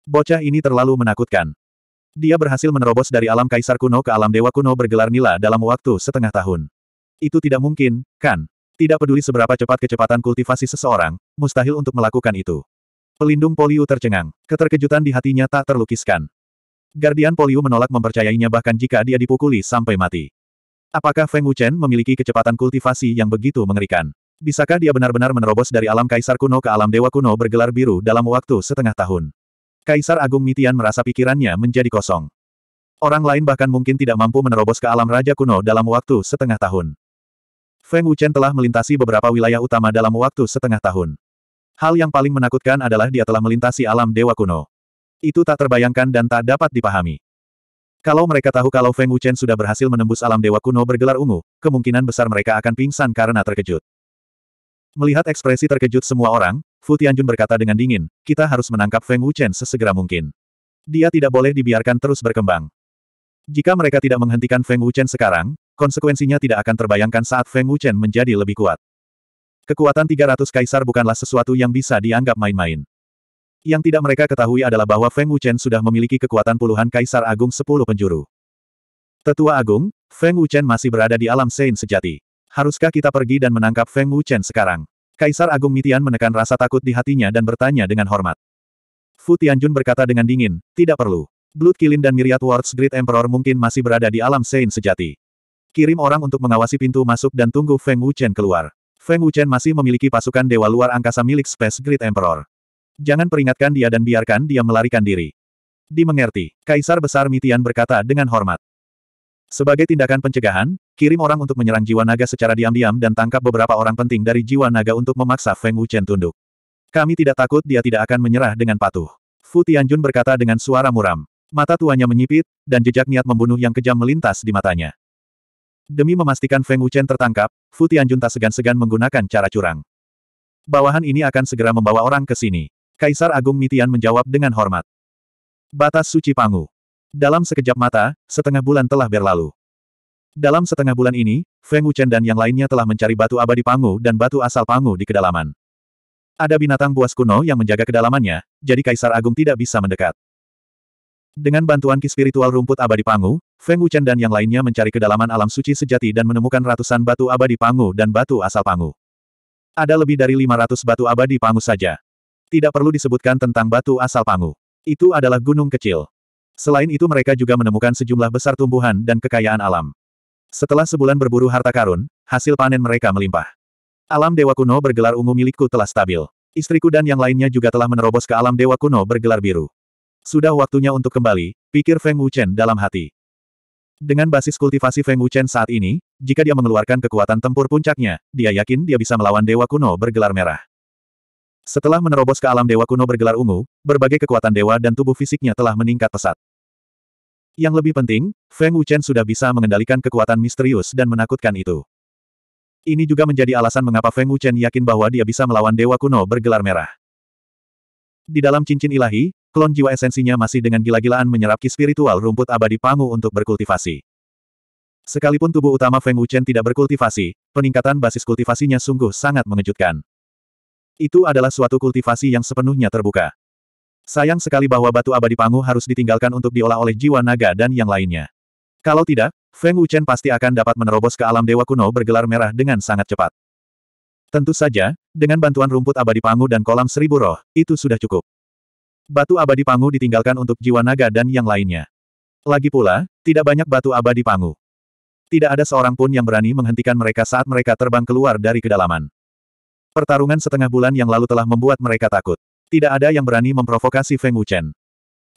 Bocah ini terlalu menakutkan. Dia berhasil menerobos dari alam kaisar kuno ke alam dewa kuno bergelar nila dalam waktu setengah tahun. Itu tidak mungkin, kan? Tidak peduli seberapa cepat kecepatan kultivasi seseorang, mustahil untuk melakukan itu. Pelindung Poliu tercengang. Keterkejutan di hatinya tak terlukiskan. Guardian Poliu menolak mempercayainya bahkan jika dia dipukuli sampai mati. Apakah Feng Wuchen memiliki kecepatan kultivasi yang begitu mengerikan? Bisakah dia benar-benar menerobos dari alam kaisar kuno ke alam dewa kuno bergelar biru dalam waktu setengah tahun? Kaisar Agung Mitian merasa pikirannya menjadi kosong. Orang lain bahkan mungkin tidak mampu menerobos ke alam raja kuno dalam waktu setengah tahun. Feng Wuchen telah melintasi beberapa wilayah utama dalam waktu setengah tahun. Hal yang paling menakutkan adalah dia telah melintasi alam dewa kuno. Itu tak terbayangkan dan tak dapat dipahami. Kalau mereka tahu kalau Feng Wuchen sudah berhasil menembus alam dewa kuno bergelar ungu, kemungkinan besar mereka akan pingsan karena terkejut. Melihat ekspresi terkejut semua orang, Fu Tianjun berkata dengan dingin, kita harus menangkap Feng Wuchen sesegera mungkin. Dia tidak boleh dibiarkan terus berkembang. Jika mereka tidak menghentikan Feng Wuchen sekarang, konsekuensinya tidak akan terbayangkan saat Feng Wuchen menjadi lebih kuat. Kekuatan 300 kaisar bukanlah sesuatu yang bisa dianggap main-main. Yang tidak mereka ketahui adalah bahwa Feng Wuchen sudah memiliki kekuatan puluhan Kaisar Agung sepuluh penjuru. Tetua Agung, Feng Wuchen masih berada di alam Sein sejati. Haruskah kita pergi dan menangkap Feng Wuchen sekarang? Kaisar Agung Mitian menekan rasa takut di hatinya dan bertanya dengan hormat. Fu Tianjun berkata dengan dingin, tidak perlu. Blood Kilin dan Myriad Wards Great Emperor mungkin masih berada di alam Sein sejati. Kirim orang untuk mengawasi pintu masuk dan tunggu Feng Wuchen keluar. Feng Wuchen masih memiliki pasukan dewa luar angkasa milik Space Great Emperor. Jangan peringatkan dia dan biarkan dia melarikan diri. Dimengerti, Kaisar Besar Mitian berkata dengan hormat. Sebagai tindakan pencegahan, kirim orang untuk menyerang jiwa naga secara diam-diam dan tangkap beberapa orang penting dari jiwa naga untuk memaksa Feng Wuchen tunduk. Kami tidak takut dia tidak akan menyerah dengan patuh. Fu Tianjun berkata dengan suara muram. Mata tuanya menyipit, dan jejak niat membunuh yang kejam melintas di matanya. Demi memastikan Feng Wuchen tertangkap, Fu Tianjun tak segan-segan menggunakan cara curang. Bawahan ini akan segera membawa orang ke sini. Kaisar Agung Mitian menjawab dengan hormat. Batas suci Pangu. Dalam sekejap mata, setengah bulan telah berlalu. Dalam setengah bulan ini, Feng Wuchen dan yang lainnya telah mencari batu abadi Pangu dan batu asal Pangu di kedalaman. Ada binatang buas kuno yang menjaga kedalamannya, jadi Kaisar Agung tidak bisa mendekat. Dengan bantuan ki spiritual rumput abadi Pangu, Feng Wuchen dan yang lainnya mencari kedalaman alam suci sejati dan menemukan ratusan batu abadi Pangu dan batu asal Pangu. Ada lebih dari 500 batu abadi Pangu saja. Tidak perlu disebutkan tentang batu asal Pangu. Itu adalah gunung kecil. Selain itu mereka juga menemukan sejumlah besar tumbuhan dan kekayaan alam. Setelah sebulan berburu harta karun, hasil panen mereka melimpah. Alam Dewa Kuno bergelar ungu milikku telah stabil. Istriku dan yang lainnya juga telah menerobos ke alam Dewa Kuno bergelar biru. Sudah waktunya untuk kembali, pikir Feng Wuchen dalam hati. Dengan basis kultivasi Feng Wuchen saat ini, jika dia mengeluarkan kekuatan tempur puncaknya, dia yakin dia bisa melawan Dewa Kuno bergelar merah. Setelah menerobos ke alam dewa kuno bergelar ungu, berbagai kekuatan dewa dan tubuh fisiknya telah meningkat pesat. Yang lebih penting, Feng Wuchen sudah bisa mengendalikan kekuatan misterius dan menakutkan itu. Ini juga menjadi alasan mengapa Feng Wuchen yakin bahwa dia bisa melawan dewa kuno bergelar merah. Di dalam cincin ilahi, klon jiwa esensinya masih dengan gila-gilaan menyerap ki spiritual rumput abadi pangu untuk berkultivasi. Sekalipun tubuh utama Feng Wuchen tidak berkultivasi, peningkatan basis kultivasinya sungguh sangat mengejutkan. Itu adalah suatu kultivasi yang sepenuhnya terbuka. Sayang sekali bahwa batu abadi Pangu harus ditinggalkan untuk diolah oleh jiwa naga dan yang lainnya. Kalau tidak, Feng Wuchen pasti akan dapat menerobos ke alam dewa kuno bergelar merah dengan sangat cepat. Tentu saja, dengan bantuan rumput abadi pangu dan kolam seribu roh, itu sudah cukup. Batu abadi pangu ditinggalkan untuk jiwa naga dan yang lainnya. Lagi pula, tidak banyak batu abadi pangu. Tidak ada seorang pun yang berani menghentikan mereka saat mereka terbang keluar dari kedalaman. Pertarungan setengah bulan yang lalu telah membuat mereka takut. Tidak ada yang berani memprovokasi Feng Wuchen.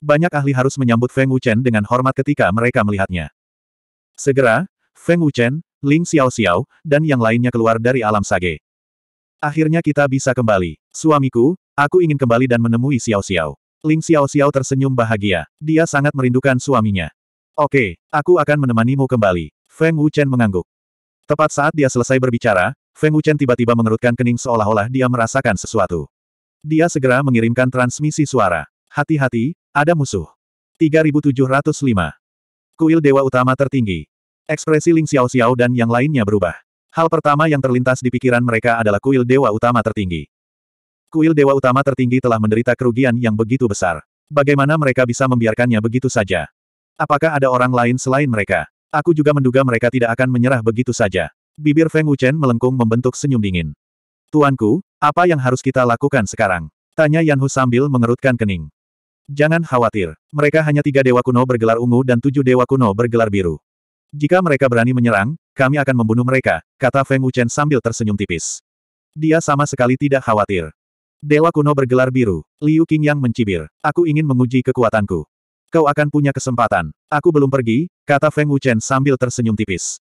Banyak ahli harus menyambut Feng Wuchen dengan hormat ketika mereka melihatnya. Segera, Feng Wuchen, Ling Xiao Xiao, dan yang lainnya keluar dari alam sage. Akhirnya kita bisa kembali. Suamiku, aku ingin kembali dan menemui Xiao Xiao. Ling Xiao Xiao tersenyum bahagia. Dia sangat merindukan suaminya. Oke, aku akan menemanimu kembali. Feng Wuchen mengangguk. Tepat saat dia selesai berbicara, Feng Wuchen tiba-tiba mengerutkan kening seolah-olah dia merasakan sesuatu. Dia segera mengirimkan transmisi suara. Hati-hati, ada musuh. 3705. Kuil Dewa Utama Tertinggi. Ekspresi Ling Xiao Xiao dan yang lainnya berubah. Hal pertama yang terlintas di pikiran mereka adalah Kuil Dewa Utama Tertinggi. Kuil Dewa Utama Tertinggi telah menderita kerugian yang begitu besar. Bagaimana mereka bisa membiarkannya begitu saja? Apakah ada orang lain selain mereka? Aku juga menduga mereka tidak akan menyerah begitu saja. Bibir Feng Wuchen melengkung membentuk senyum dingin. Tuanku, apa yang harus kita lakukan sekarang? Tanya Yanhu sambil mengerutkan kening. Jangan khawatir, mereka hanya tiga dewa kuno bergelar ungu dan tujuh dewa kuno bergelar biru. Jika mereka berani menyerang, kami akan membunuh mereka, kata Feng Wuchen sambil tersenyum tipis. Dia sama sekali tidak khawatir. Dewa kuno bergelar biru, Liu yang mencibir, aku ingin menguji kekuatanku. Kau akan punya kesempatan. Aku belum pergi, kata Feng Wuchen sambil tersenyum tipis.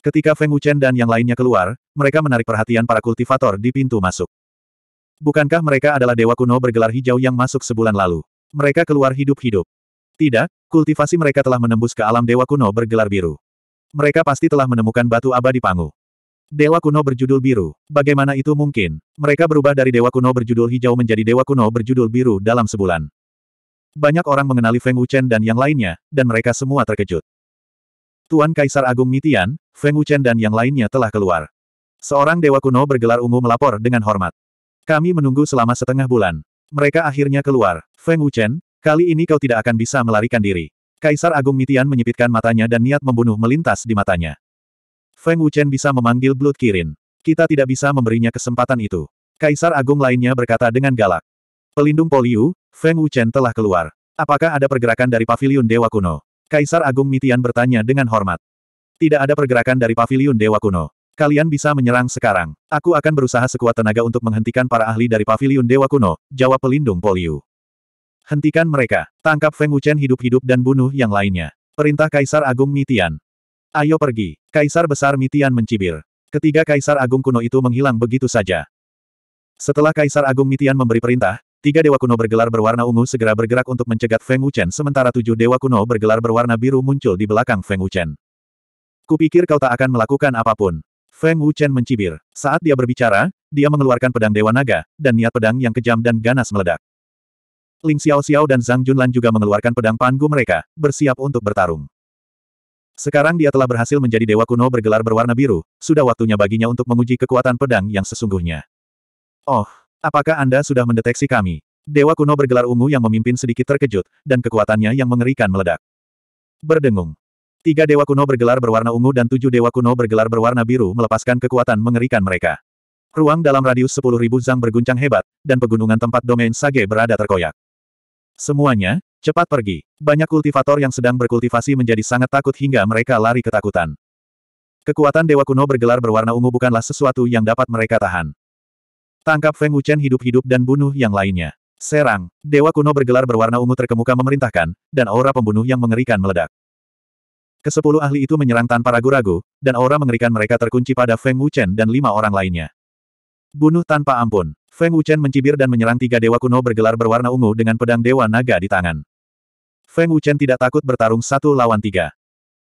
Ketika Feng Wuchen dan yang lainnya keluar, mereka menarik perhatian para kultivator di pintu masuk. Bukankah mereka adalah dewa kuno bergelar hijau yang masuk sebulan lalu? Mereka keluar hidup-hidup. Tidak, kultivasi mereka telah menembus ke alam dewa kuno bergelar biru. Mereka pasti telah menemukan batu abadi pangu. Dewa kuno berjudul biru. Bagaimana itu mungkin? Mereka berubah dari dewa kuno berjudul hijau menjadi dewa kuno berjudul biru dalam sebulan. Banyak orang mengenali Feng Wuchen dan yang lainnya, dan mereka semua terkejut. Tuan Kaisar Agung Mitian, Feng Wuchen dan yang lainnya telah keluar. Seorang dewa kuno bergelar ungu melapor dengan hormat. Kami menunggu selama setengah bulan. Mereka akhirnya keluar. Feng Wuchen, kali ini kau tidak akan bisa melarikan diri. Kaisar Agung Mitian menyipitkan matanya dan niat membunuh melintas di matanya. Feng Wuchen bisa memanggil Blood Kirin. Kita tidak bisa memberinya kesempatan itu. Kaisar Agung lainnya berkata dengan galak. Pelindung Poliu, Feng Wuchen telah keluar. Apakah ada pergerakan dari Paviliun Dewa Kuno? Kaisar Agung Mitian bertanya dengan hormat. Tidak ada pergerakan dari paviliun Dewa Kuno. Kalian bisa menyerang sekarang. Aku akan berusaha sekuat tenaga untuk menghentikan para ahli dari paviliun Dewa Kuno, jawab pelindung Poliu. Hentikan mereka. Tangkap Feng Wuchen hidup-hidup dan bunuh yang lainnya. Perintah Kaisar Agung Mitian. Ayo pergi. Kaisar Besar Mitian mencibir. Ketiga Kaisar Agung kuno itu menghilang begitu saja. Setelah Kaisar Agung Mitian memberi perintah, Tiga dewa kuno bergelar berwarna ungu segera bergerak untuk mencegat Feng Wuchen sementara tujuh dewa kuno bergelar berwarna biru muncul di belakang Feng Wuchen. Kupikir kau tak akan melakukan apapun. Feng Wuchen mencibir. Saat dia berbicara, dia mengeluarkan pedang Dewa Naga, dan niat pedang yang kejam dan ganas meledak. Ling Xiao Xiao dan Zhang Junlan juga mengeluarkan pedang panggu mereka, bersiap untuk bertarung. Sekarang dia telah berhasil menjadi Dewa Kuno bergelar berwarna biru, sudah waktunya baginya untuk menguji kekuatan pedang yang sesungguhnya. Oh, Apakah Anda sudah mendeteksi kami? Dewa kuno bergelar ungu yang memimpin sedikit terkejut, dan kekuatannya yang mengerikan meledak. Berdengung. Tiga dewa kuno bergelar berwarna ungu dan tujuh dewa kuno bergelar berwarna biru melepaskan kekuatan mengerikan mereka. Ruang dalam radius 10.000 zang berguncang hebat, dan pegunungan tempat domain Sage berada terkoyak. Semuanya, cepat pergi. Banyak kultivator yang sedang berkultivasi menjadi sangat takut hingga mereka lari ketakutan. Kekuatan Dewa Kuno bergelar berwarna ungu bukanlah sesuatu yang dapat mereka tahan. Tangkap Feng Wuchen hidup-hidup dan bunuh yang lainnya. Serang, dewa kuno bergelar berwarna ungu terkemuka memerintahkan, dan aura pembunuh yang mengerikan meledak. Kesepuluh ahli itu menyerang tanpa ragu-ragu, dan aura mengerikan mereka terkunci pada Feng Wuchen dan lima orang lainnya. Bunuh tanpa ampun, Feng Wuchen mencibir dan menyerang tiga dewa kuno bergelar berwarna ungu dengan pedang dewa naga di tangan. Feng Wuchen tidak takut bertarung satu lawan tiga.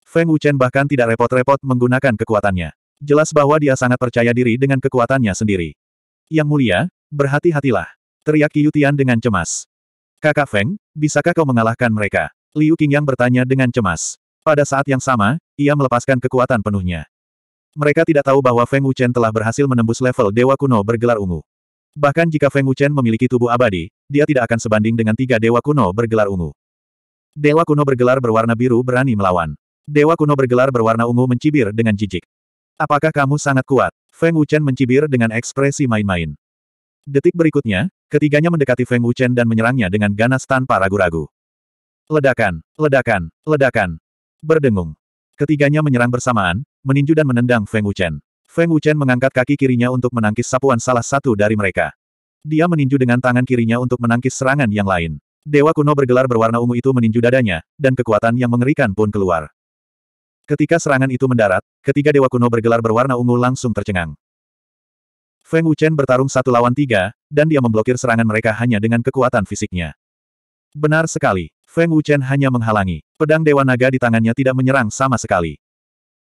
Feng Wuchen bahkan tidak repot-repot menggunakan kekuatannya. Jelas bahwa dia sangat percaya diri dengan kekuatannya sendiri. Yang mulia, berhati-hatilah. Teriak Qiutian dengan cemas. Kakak Feng, bisakah kau mengalahkan mereka? Liu Qingyang bertanya dengan cemas. Pada saat yang sama, ia melepaskan kekuatan penuhnya. Mereka tidak tahu bahwa Feng Wuchen telah berhasil menembus level Dewa Kuno bergelar ungu. Bahkan jika Feng Wuchen memiliki tubuh abadi, dia tidak akan sebanding dengan tiga Dewa Kuno bergelar ungu. Dewa Kuno bergelar berwarna biru berani melawan. Dewa Kuno bergelar berwarna ungu mencibir dengan jijik. Apakah kamu sangat kuat? Feng Wuchen mencibir dengan ekspresi main-main. Detik berikutnya, ketiganya mendekati Feng Wuchen dan menyerangnya dengan ganas tanpa ragu-ragu. Ledakan, ledakan, ledakan. Berdengung. Ketiganya menyerang bersamaan, meninju dan menendang Feng Wuchen. Feng Wuchen mengangkat kaki kirinya untuk menangkis sapuan salah satu dari mereka. Dia meninju dengan tangan kirinya untuk menangkis serangan yang lain. Dewa kuno bergelar berwarna ungu itu meninju dadanya, dan kekuatan yang mengerikan pun keluar. Ketika serangan itu mendarat, ketiga dewa kuno bergelar berwarna ungu langsung tercengang. Feng Wuchen bertarung satu lawan tiga, dan dia memblokir serangan mereka hanya dengan kekuatan fisiknya. Benar sekali, Feng Wuchen hanya menghalangi. Pedang Dewa Naga di tangannya tidak menyerang sama sekali.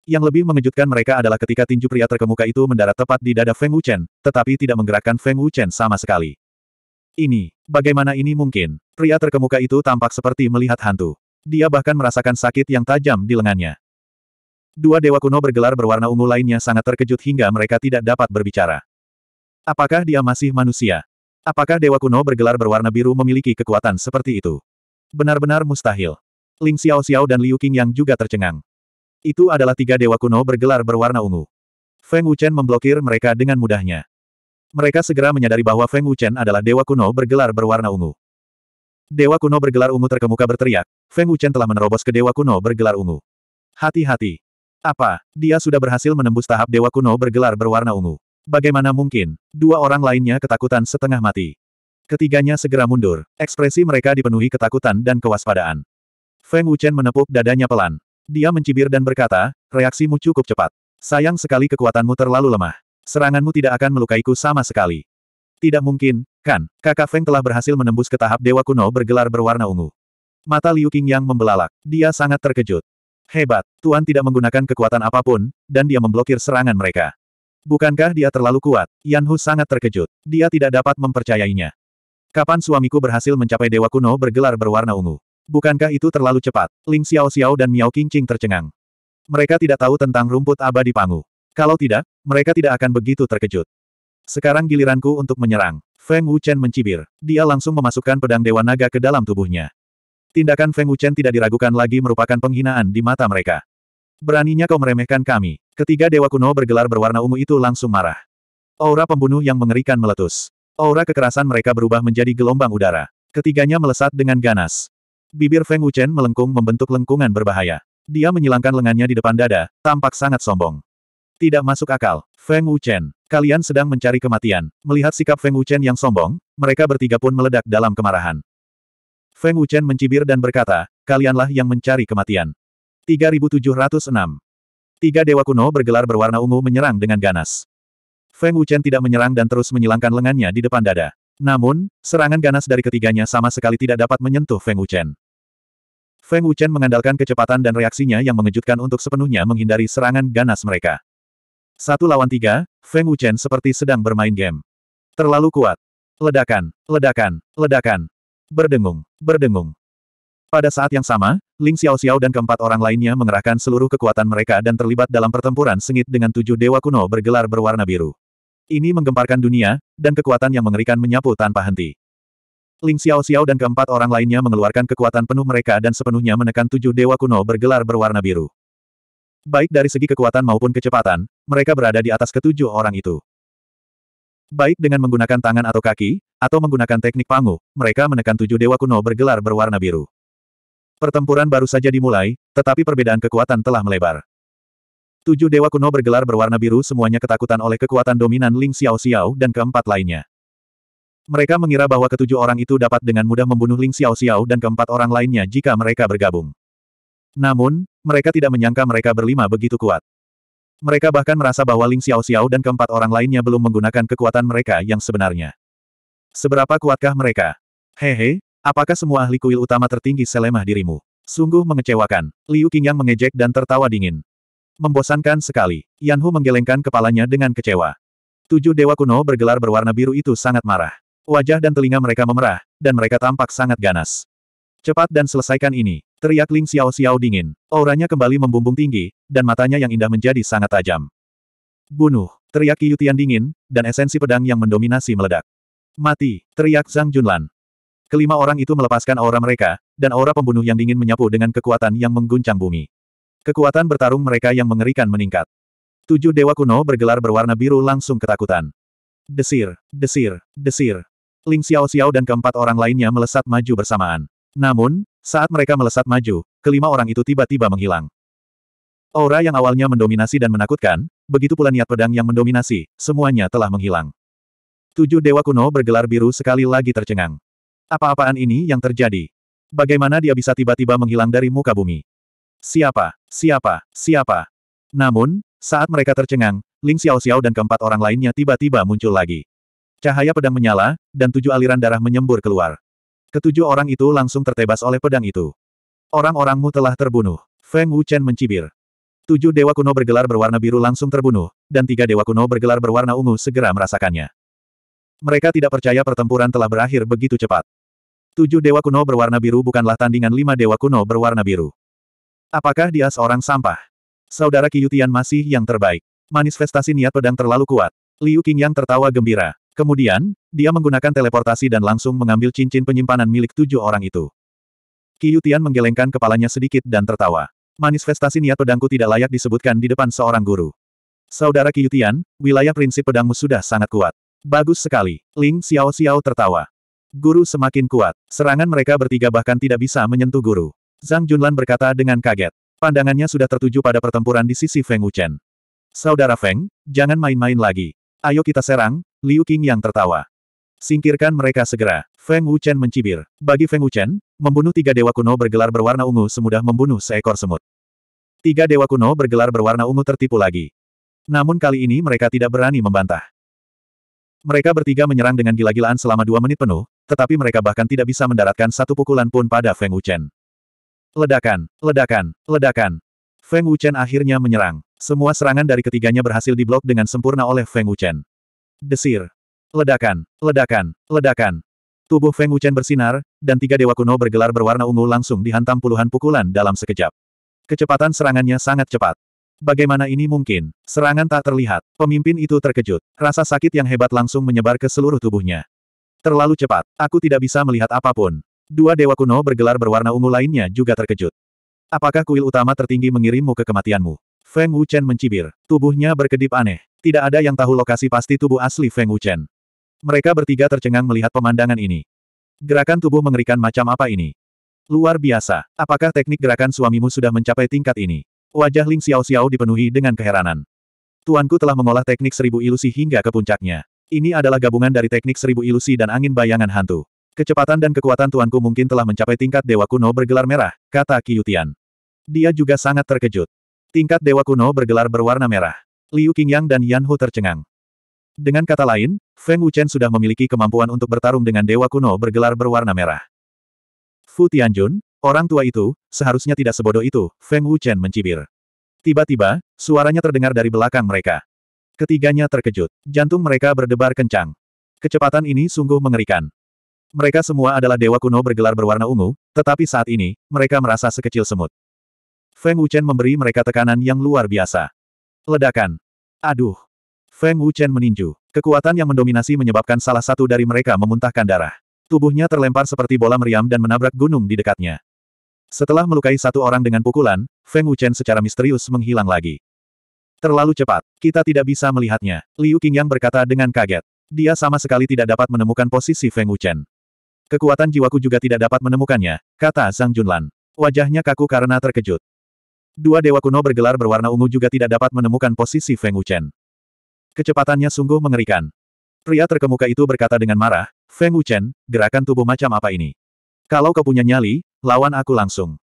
Yang lebih mengejutkan mereka adalah ketika tinju pria terkemuka itu mendarat tepat di dada Feng Wuchen, tetapi tidak menggerakkan Feng Wuchen sama sekali. Ini, bagaimana ini mungkin? Pria terkemuka itu tampak seperti melihat hantu. Dia bahkan merasakan sakit yang tajam di lengannya. Dua dewa kuno bergelar berwarna ungu lainnya sangat terkejut hingga mereka tidak dapat berbicara. Apakah dia masih manusia? Apakah dewa kuno bergelar berwarna biru memiliki kekuatan seperti itu? Benar-benar mustahil. Ling Xiao Xiao dan Liu Qing yang juga tercengang. Itu adalah tiga dewa kuno bergelar berwarna ungu. Feng Wuchen memblokir mereka dengan mudahnya. Mereka segera menyadari bahwa Feng Wuchen adalah dewa kuno bergelar berwarna ungu. Dewa kuno bergelar ungu terkemuka berteriak, Feng Wuchen telah menerobos ke dewa kuno bergelar ungu. Hati-hati. Apa? Dia sudah berhasil menembus tahap dewa kuno bergelar berwarna ungu. Bagaimana mungkin? Dua orang lainnya ketakutan setengah mati. Ketiganya segera mundur. Ekspresi mereka dipenuhi ketakutan dan kewaspadaan. Feng Wuchen menepuk dadanya pelan. Dia mencibir dan berkata, reaksimu cukup cepat. Sayang sekali kekuatanmu terlalu lemah. Seranganmu tidak akan melukaiku sama sekali. Tidak mungkin, kan? Kakak Feng telah berhasil menembus ke tahap dewa kuno bergelar berwarna ungu. Mata Liu Qingyang membelalak. Dia sangat terkejut. Hebat, Tuan tidak menggunakan kekuatan apapun, dan dia memblokir serangan mereka. Bukankah dia terlalu kuat? Yan Hu sangat terkejut. Dia tidak dapat mempercayainya. Kapan suamiku berhasil mencapai dewa kuno bergelar berwarna ungu? Bukankah itu terlalu cepat? Ling Xiao Xiao dan Miao Qingqing tercengang. Mereka tidak tahu tentang rumput abadi Pangu. Kalau tidak, mereka tidak akan begitu terkejut. Sekarang giliranku untuk menyerang. Feng Wuchen mencibir. Dia langsung memasukkan pedang Dewa Naga ke dalam tubuhnya. Tindakan Feng Wuchen tidak diragukan lagi merupakan penghinaan di mata mereka. Beraninya kau meremehkan kami. Ketiga dewa kuno bergelar berwarna ungu itu langsung marah. Aura pembunuh yang mengerikan meletus. Aura kekerasan mereka berubah menjadi gelombang udara. Ketiganya melesat dengan ganas. Bibir Feng Wuchen melengkung membentuk lengkungan berbahaya. Dia menyilangkan lengannya di depan dada, tampak sangat sombong. Tidak masuk akal, Feng Wuchen. Kalian sedang mencari kematian. Melihat sikap Feng Wuchen yang sombong, mereka bertiga pun meledak dalam kemarahan. Feng Wuchen mencibir dan berkata, kalianlah yang mencari kematian. 3706. Tiga dewa kuno bergelar berwarna ungu menyerang dengan ganas. Feng Wuchen tidak menyerang dan terus menyilangkan lengannya di depan dada. Namun, serangan ganas dari ketiganya sama sekali tidak dapat menyentuh Feng Wuchen. Feng Wuchen mengandalkan kecepatan dan reaksinya yang mengejutkan untuk sepenuhnya menghindari serangan ganas mereka. Satu lawan tiga, Feng Wuchen seperti sedang bermain game. Terlalu kuat. Ledakan, ledakan, ledakan. Berdengung, berdengung. Pada saat yang sama, Ling Xiao Xiao dan keempat orang lainnya mengerahkan seluruh kekuatan mereka dan terlibat dalam pertempuran sengit dengan tujuh dewa kuno bergelar berwarna biru. Ini menggemparkan dunia, dan kekuatan yang mengerikan menyapu tanpa henti. Ling Xiao Xiao dan keempat orang lainnya mengeluarkan kekuatan penuh mereka dan sepenuhnya menekan tujuh dewa kuno bergelar berwarna biru. Baik dari segi kekuatan maupun kecepatan, mereka berada di atas ketujuh orang itu. Baik dengan menggunakan tangan atau kaki, atau menggunakan teknik pangu, mereka menekan tujuh dewa kuno bergelar berwarna biru. Pertempuran baru saja dimulai, tetapi perbedaan kekuatan telah melebar. Tujuh dewa kuno bergelar berwarna biru semuanya ketakutan oleh kekuatan dominan Ling Xiao Xiao dan keempat lainnya. Mereka mengira bahwa ketujuh orang itu dapat dengan mudah membunuh Ling Xiao Xiao dan keempat orang lainnya jika mereka bergabung. Namun, mereka tidak menyangka mereka berlima begitu kuat. Mereka bahkan merasa bahwa Ling Xiao Xiao dan keempat orang lainnya belum menggunakan kekuatan mereka yang sebenarnya. Seberapa kuatkah mereka? Hehe, apakah semua ahli kuil utama tertinggi selemah dirimu? Sungguh mengecewakan. Liu Qingyang mengejek dan tertawa dingin. Membosankan sekali. Yan Hu menggelengkan kepalanya dengan kecewa. Tujuh dewa kuno bergelar berwarna biru itu sangat marah. Wajah dan telinga mereka memerah, dan mereka tampak sangat ganas. Cepat dan selesaikan ini. Teriak Ling Xiao Xiao dingin. Auranya kembali membumbung tinggi, dan matanya yang indah menjadi sangat tajam. Bunuh! Teriak Yutian dingin, dan esensi pedang yang mendominasi meledak. Mati! Teriak Zhang Junlan. Kelima orang itu melepaskan aura mereka, dan aura pembunuh yang dingin menyapu dengan kekuatan yang mengguncang bumi. Kekuatan bertarung mereka yang mengerikan meningkat. Tujuh dewa kuno bergelar berwarna biru langsung ketakutan. Desir, desir, desir. Ling Xiao Xiao dan keempat orang lainnya melesat maju bersamaan. Namun, saat mereka melesat maju, kelima orang itu tiba-tiba menghilang. Aura yang awalnya mendominasi dan menakutkan, begitu pula niat pedang yang mendominasi, semuanya telah menghilang. Tujuh dewa kuno bergelar biru sekali lagi tercengang. Apa-apaan ini yang terjadi? Bagaimana dia bisa tiba-tiba menghilang dari muka bumi? Siapa? Siapa? Siapa? Namun, saat mereka tercengang, Ling Xiao Xiao dan keempat orang lainnya tiba-tiba muncul lagi. Cahaya pedang menyala, dan tujuh aliran darah menyembur keluar. Ketujuh orang itu langsung tertebas oleh pedang itu. Orang-orangmu telah terbunuh. Feng Wuchen mencibir. Tujuh dewa kuno bergelar berwarna biru langsung terbunuh, dan tiga dewa kuno bergelar berwarna ungu segera merasakannya. Mereka tidak percaya pertempuran telah berakhir begitu cepat. Tujuh dewa kuno berwarna biru bukanlah tandingan lima dewa kuno berwarna biru. Apakah dia seorang sampah? Saudara Qiyutian masih yang terbaik. Manifestasi niat pedang terlalu kuat. Liu yang tertawa gembira. Kemudian, dia menggunakan teleportasi dan langsung mengambil cincin penyimpanan milik tujuh orang itu. Qiyutian menggelengkan kepalanya sedikit dan tertawa. Manifestasi niat pedangku tidak layak disebutkan di depan seorang guru. Saudara Qiyutian, wilayah prinsip pedangmu sudah sangat kuat. Bagus sekali. Ling Xiao Xiao tertawa. Guru semakin kuat. Serangan mereka bertiga bahkan tidak bisa menyentuh guru. Zhang Junlan berkata dengan kaget. Pandangannya sudah tertuju pada pertempuran di sisi Feng Wuchen. Saudara Feng, jangan main-main lagi. Ayo kita serang, Liu Qing yang tertawa. Singkirkan mereka segera. Feng Wuchen mencibir. Bagi Feng Wuchen, membunuh tiga dewa kuno bergelar berwarna ungu semudah membunuh seekor semut. Tiga dewa kuno bergelar berwarna ungu tertipu lagi. Namun kali ini mereka tidak berani membantah. Mereka bertiga menyerang dengan gila-gilaan selama dua menit penuh, tetapi mereka bahkan tidak bisa mendaratkan satu pukulan pun pada Feng Wuchen. Ledakan, ledakan, ledakan. Feng Wuchen akhirnya menyerang. Semua serangan dari ketiganya berhasil diblok dengan sempurna oleh Feng Wuchen. Desir. Ledakan, ledakan, ledakan. Tubuh Feng Wuchen bersinar, dan tiga dewa kuno bergelar berwarna ungu langsung dihantam puluhan pukulan dalam sekejap. Kecepatan serangannya sangat cepat. Bagaimana ini mungkin? Serangan tak terlihat. Pemimpin itu terkejut. Rasa sakit yang hebat langsung menyebar ke seluruh tubuhnya. Terlalu cepat. Aku tidak bisa melihat apapun. Dua dewa kuno bergelar berwarna ungu lainnya juga terkejut. Apakah kuil utama tertinggi mengirimmu ke kematianmu? Feng Wuchen mencibir. Tubuhnya berkedip aneh. Tidak ada yang tahu lokasi pasti tubuh asli Feng Wuchen. Mereka bertiga tercengang melihat pemandangan ini. Gerakan tubuh mengerikan macam apa ini? Luar biasa. Apakah teknik gerakan suamimu sudah mencapai tingkat ini? Wajah Ling Xiao Xiao dipenuhi dengan keheranan. Tuanku telah mengolah teknik seribu ilusi hingga ke puncaknya. Ini adalah gabungan dari teknik seribu ilusi dan angin bayangan hantu. Kecepatan dan kekuatan tuanku mungkin telah mencapai tingkat dewa kuno bergelar merah, kata Qiyutian. Dia juga sangat terkejut. Tingkat dewa kuno bergelar berwarna merah. Liu Qingyang dan Yan Hu tercengang. Dengan kata lain, Feng Wuchen sudah memiliki kemampuan untuk bertarung dengan dewa kuno bergelar berwarna merah. Fu Tianjun, orang tua itu, seharusnya tidak sebodoh itu, Feng Wuchen mencibir. Tiba-tiba, suaranya terdengar dari belakang mereka. Ketiganya terkejut. Jantung mereka berdebar kencang. Kecepatan ini sungguh mengerikan. Mereka semua adalah dewa kuno bergelar berwarna ungu, tetapi saat ini, mereka merasa sekecil semut. Feng Wuchen memberi mereka tekanan yang luar biasa. Ledakan. Aduh. Feng Wuchen meninju. Kekuatan yang mendominasi menyebabkan salah satu dari mereka memuntahkan darah. Tubuhnya terlempar seperti bola meriam dan menabrak gunung di dekatnya. Setelah melukai satu orang dengan pukulan, Feng Wuchen secara misterius menghilang lagi. Terlalu cepat, kita tidak bisa melihatnya, Liu Qingyang berkata dengan kaget. Dia sama sekali tidak dapat menemukan posisi Feng Wuchen. Kekuatan jiwaku juga tidak dapat menemukannya, kata Zhang Junlan. Wajahnya kaku karena terkejut. Dua dewa kuno bergelar berwarna ungu juga tidak dapat menemukan posisi Feng Wuchen. Kecepatannya sungguh mengerikan. Pria terkemuka itu berkata dengan marah, Feng Wuchen, gerakan tubuh macam apa ini? Kalau kau punya nyali, lawan aku langsung.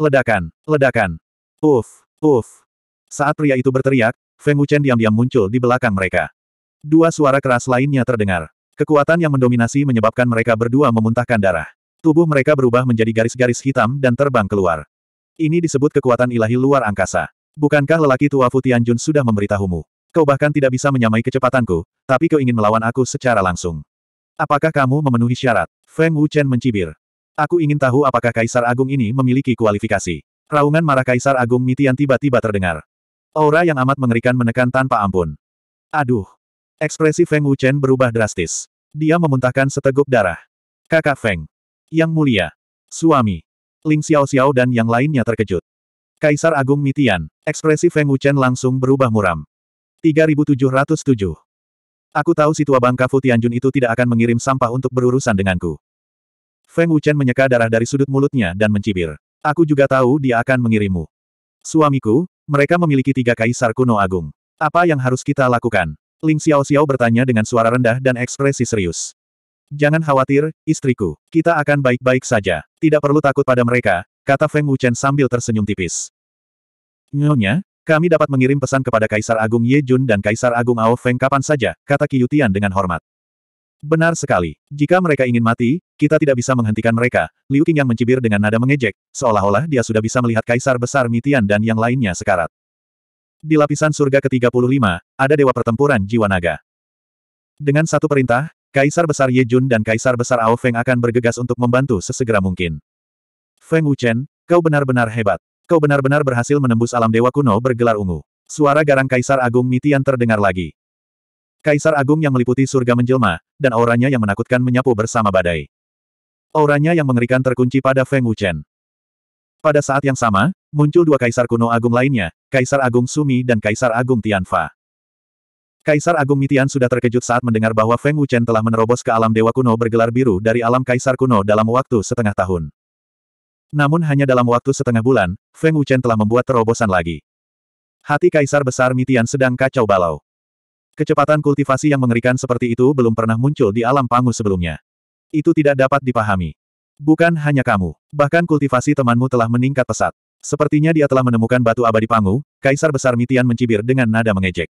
Ledakan, ledakan. Uf, uf. Saat pria itu berteriak, Feng Wuchen diam-diam muncul di belakang mereka. Dua suara keras lainnya terdengar. Kekuatan yang mendominasi menyebabkan mereka berdua memuntahkan darah. Tubuh mereka berubah menjadi garis-garis hitam dan terbang keluar. Ini disebut kekuatan ilahi luar angkasa. Bukankah lelaki tua Fu Tianjun sudah memberitahumu? Kau bahkan tidak bisa menyamai kecepatanku, tapi kau ingin melawan aku secara langsung. Apakah kamu memenuhi syarat? Feng Wuchen mencibir. Aku ingin tahu apakah Kaisar Agung ini memiliki kualifikasi. Raungan marah Kaisar Agung Mitian tiba-tiba terdengar. Aura yang amat mengerikan menekan tanpa ampun. Aduh. Ekspresi Feng Wuchen berubah drastis. Dia memuntahkan seteguk darah. Kakak Feng. Yang mulia. Suami. Ling Xiao Xiao dan yang lainnya terkejut. Kaisar Agung Mitian, ekspresi Feng Wuchen langsung berubah muram. 3707. Aku tahu si tua bangka Fu Tianjun itu tidak akan mengirim sampah untuk berurusan denganku. Feng Wuchen menyeka darah dari sudut mulutnya dan mencibir. Aku juga tahu dia akan mengirimu. Suamiku, mereka memiliki tiga kaisar kuno agung. Apa yang harus kita lakukan? Ling Xiao Xiao bertanya dengan suara rendah dan ekspresi serius. Jangan khawatir, istriku. Kita akan baik-baik saja. Tidak perlu takut pada mereka, kata Feng Wuchen sambil tersenyum tipis. Nyonya, kami dapat mengirim pesan kepada Kaisar Agung Ye Jun dan Kaisar Agung Ao Feng kapan saja, kata Qiyutian dengan hormat. Benar sekali. Jika mereka ingin mati, kita tidak bisa menghentikan mereka. Liu Qing yang mencibir dengan nada mengejek, seolah-olah dia sudah bisa melihat Kaisar Besar Mitian dan yang lainnya sekarat. Di lapisan surga ke-35, ada dewa pertempuran jiwa naga. Dengan satu perintah, Kaisar Besar Ye Jun dan Kaisar Besar Ao Feng akan bergegas untuk membantu sesegera mungkin. Feng Wuchen, kau benar-benar hebat. Kau benar-benar berhasil menembus alam dewa kuno bergelar ungu. Suara garang Kaisar Agung Mitian terdengar lagi. Kaisar Agung yang meliputi surga menjelma, dan auranya yang menakutkan menyapu bersama badai. Auranya yang mengerikan terkunci pada Feng Wuchen. Pada saat yang sama, muncul dua kaisar kuno agung lainnya, Kaisar Agung Sumi dan Kaisar Agung Tianfa. Kaisar Agung Mitian sudah terkejut saat mendengar bahwa Feng Wuchen telah menerobos ke alam dewa kuno bergelar biru dari alam kaisar kuno dalam waktu setengah tahun. Namun hanya dalam waktu setengah bulan, Feng Wuchen telah membuat terobosan lagi. Hati kaisar besar Mitian sedang kacau balau. Kecepatan kultivasi yang mengerikan seperti itu belum pernah muncul di alam pangu sebelumnya. Itu tidak dapat dipahami. Bukan hanya kamu, bahkan kultivasi temanmu telah meningkat pesat. Sepertinya dia telah menemukan batu abadi Pangu, Kaisar Besar Mitian mencibir dengan nada mengejek.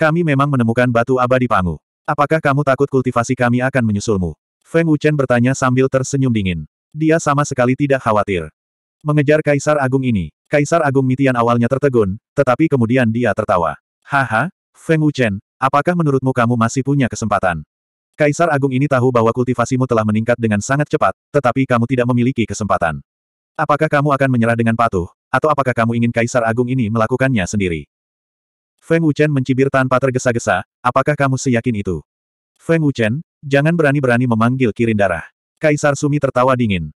Kami memang menemukan batu abadi Pangu. Apakah kamu takut kultivasi kami akan menyusulmu? Feng Wuchen bertanya sambil tersenyum dingin. Dia sama sekali tidak khawatir. Mengejar Kaisar Agung ini, Kaisar Agung Mitian awalnya tertegun, tetapi kemudian dia tertawa. Haha, Feng Wuchen, apakah menurutmu kamu masih punya kesempatan? Kaisar Agung ini tahu bahwa kultivasimu telah meningkat dengan sangat cepat, tetapi kamu tidak memiliki kesempatan. Apakah kamu akan menyerah dengan patuh, atau apakah kamu ingin Kaisar Agung ini melakukannya sendiri? Feng Wuchen mencibir tanpa tergesa-gesa, apakah kamu seyakin itu? Feng Wuchen, jangan berani-berani memanggil kirin darah. Kaisar Sumi tertawa dingin.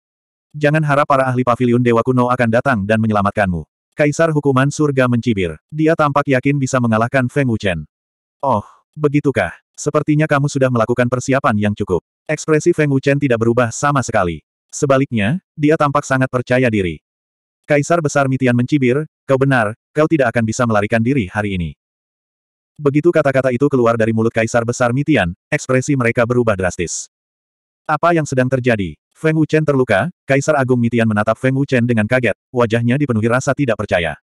Jangan harap para ahli Pavilion Dewa Kuno akan datang dan menyelamatkanmu. Kaisar Hukuman Surga mencibir. Dia tampak yakin bisa mengalahkan Feng Wuchen. Oh, begitukah? Sepertinya kamu sudah melakukan persiapan yang cukup. Ekspresi Feng Wuchen tidak berubah sama sekali. Sebaliknya, dia tampak sangat percaya diri. Kaisar Besar Mitian mencibir, kau benar, kau tidak akan bisa melarikan diri hari ini. Begitu kata-kata itu keluar dari mulut Kaisar Besar Mitian, ekspresi mereka berubah drastis. Apa yang sedang terjadi? Feng Wuchen terluka, Kaisar Agung Mitian menatap Feng Wuchen dengan kaget, wajahnya dipenuhi rasa tidak percaya.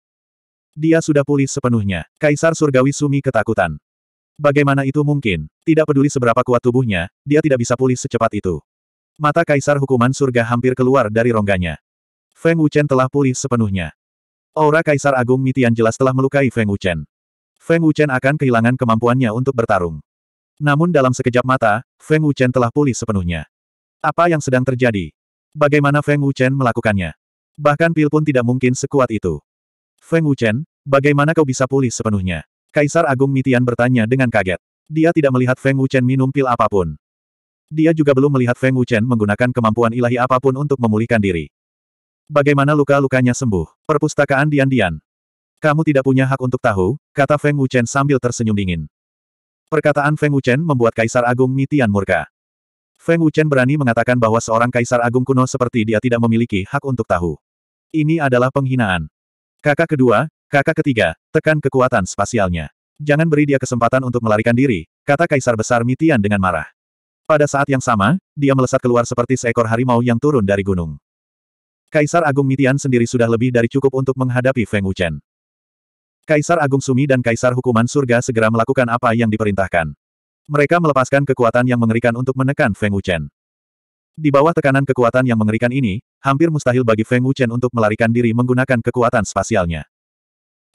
Dia sudah pulih sepenuhnya. Kaisar Surgawi Sumi ketakutan. Bagaimana itu mungkin? Tidak peduli seberapa kuat tubuhnya, dia tidak bisa pulih secepat itu. Mata Kaisar Hukuman Surga hampir keluar dari rongganya. Feng Wuchen telah pulih sepenuhnya. Aura Kaisar Agung Mitian jelas telah melukai Feng Wuchen. Feng Wuchen akan kehilangan kemampuannya untuk bertarung. Namun dalam sekejap mata, Feng Wuchen telah pulih sepenuhnya. Apa yang sedang terjadi? Bagaimana Feng Wuchen melakukannya? Bahkan pil pun tidak mungkin sekuat itu. Feng Wuchen, bagaimana kau bisa pulih sepenuhnya? Kaisar Agung Mitian bertanya dengan kaget. Dia tidak melihat Feng Wuchen minum pil apapun. Dia juga belum melihat Feng Wuchen menggunakan kemampuan ilahi apapun untuk memulihkan diri. Bagaimana luka-lukanya sembuh? Perpustakaan Dian-Dian. Kamu tidak punya hak untuk tahu, kata Feng Wuchen sambil tersenyum dingin. Perkataan Feng Wuchen membuat Kaisar Agung Mitian murka. Feng Wuchen berani mengatakan bahwa seorang Kaisar Agung kuno seperti dia tidak memiliki hak untuk tahu. Ini adalah penghinaan. Kakak kedua, kakak ketiga, tekan kekuatan spasialnya. Jangan beri dia kesempatan untuk melarikan diri, kata Kaisar Besar Mitian dengan marah. Pada saat yang sama, dia melesat keluar seperti seekor harimau yang turun dari gunung. Kaisar Agung Mitian sendiri sudah lebih dari cukup untuk menghadapi Feng Wuchen. Kaisar Agung Sumi dan Kaisar Hukuman Surga segera melakukan apa yang diperintahkan. Mereka melepaskan kekuatan yang mengerikan untuk menekan Feng Wuchen. Di bawah tekanan kekuatan yang mengerikan ini, hampir mustahil bagi Feng Wuchen untuk melarikan diri menggunakan kekuatan spasialnya.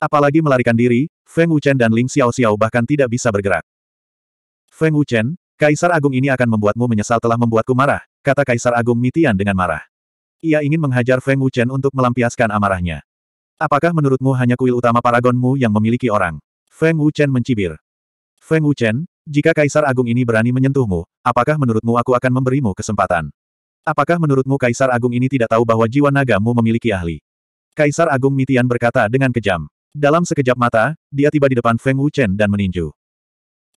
Apalagi melarikan diri, Feng Wuchen dan Ling Xiao Xiao bahkan tidak bisa bergerak. Feng Wuchen, Kaisar Agung ini akan membuatmu menyesal telah membuatku marah, kata Kaisar Agung Mitian dengan marah. Ia ingin menghajar Feng Wuchen untuk melampiaskan amarahnya. Apakah menurutmu hanya kuil utama Paragonmu yang memiliki orang? Feng Wuchen mencibir. Feng Wuchen, jika Kaisar Agung ini berani menyentuhmu, apakah menurutmu aku akan memberimu kesempatan? Apakah menurutmu Kaisar Agung ini tidak tahu bahwa jiwa nagamu memiliki ahli? Kaisar Agung Mitian berkata dengan kejam. Dalam sekejap mata, dia tiba di depan Feng Wuchen dan meninju.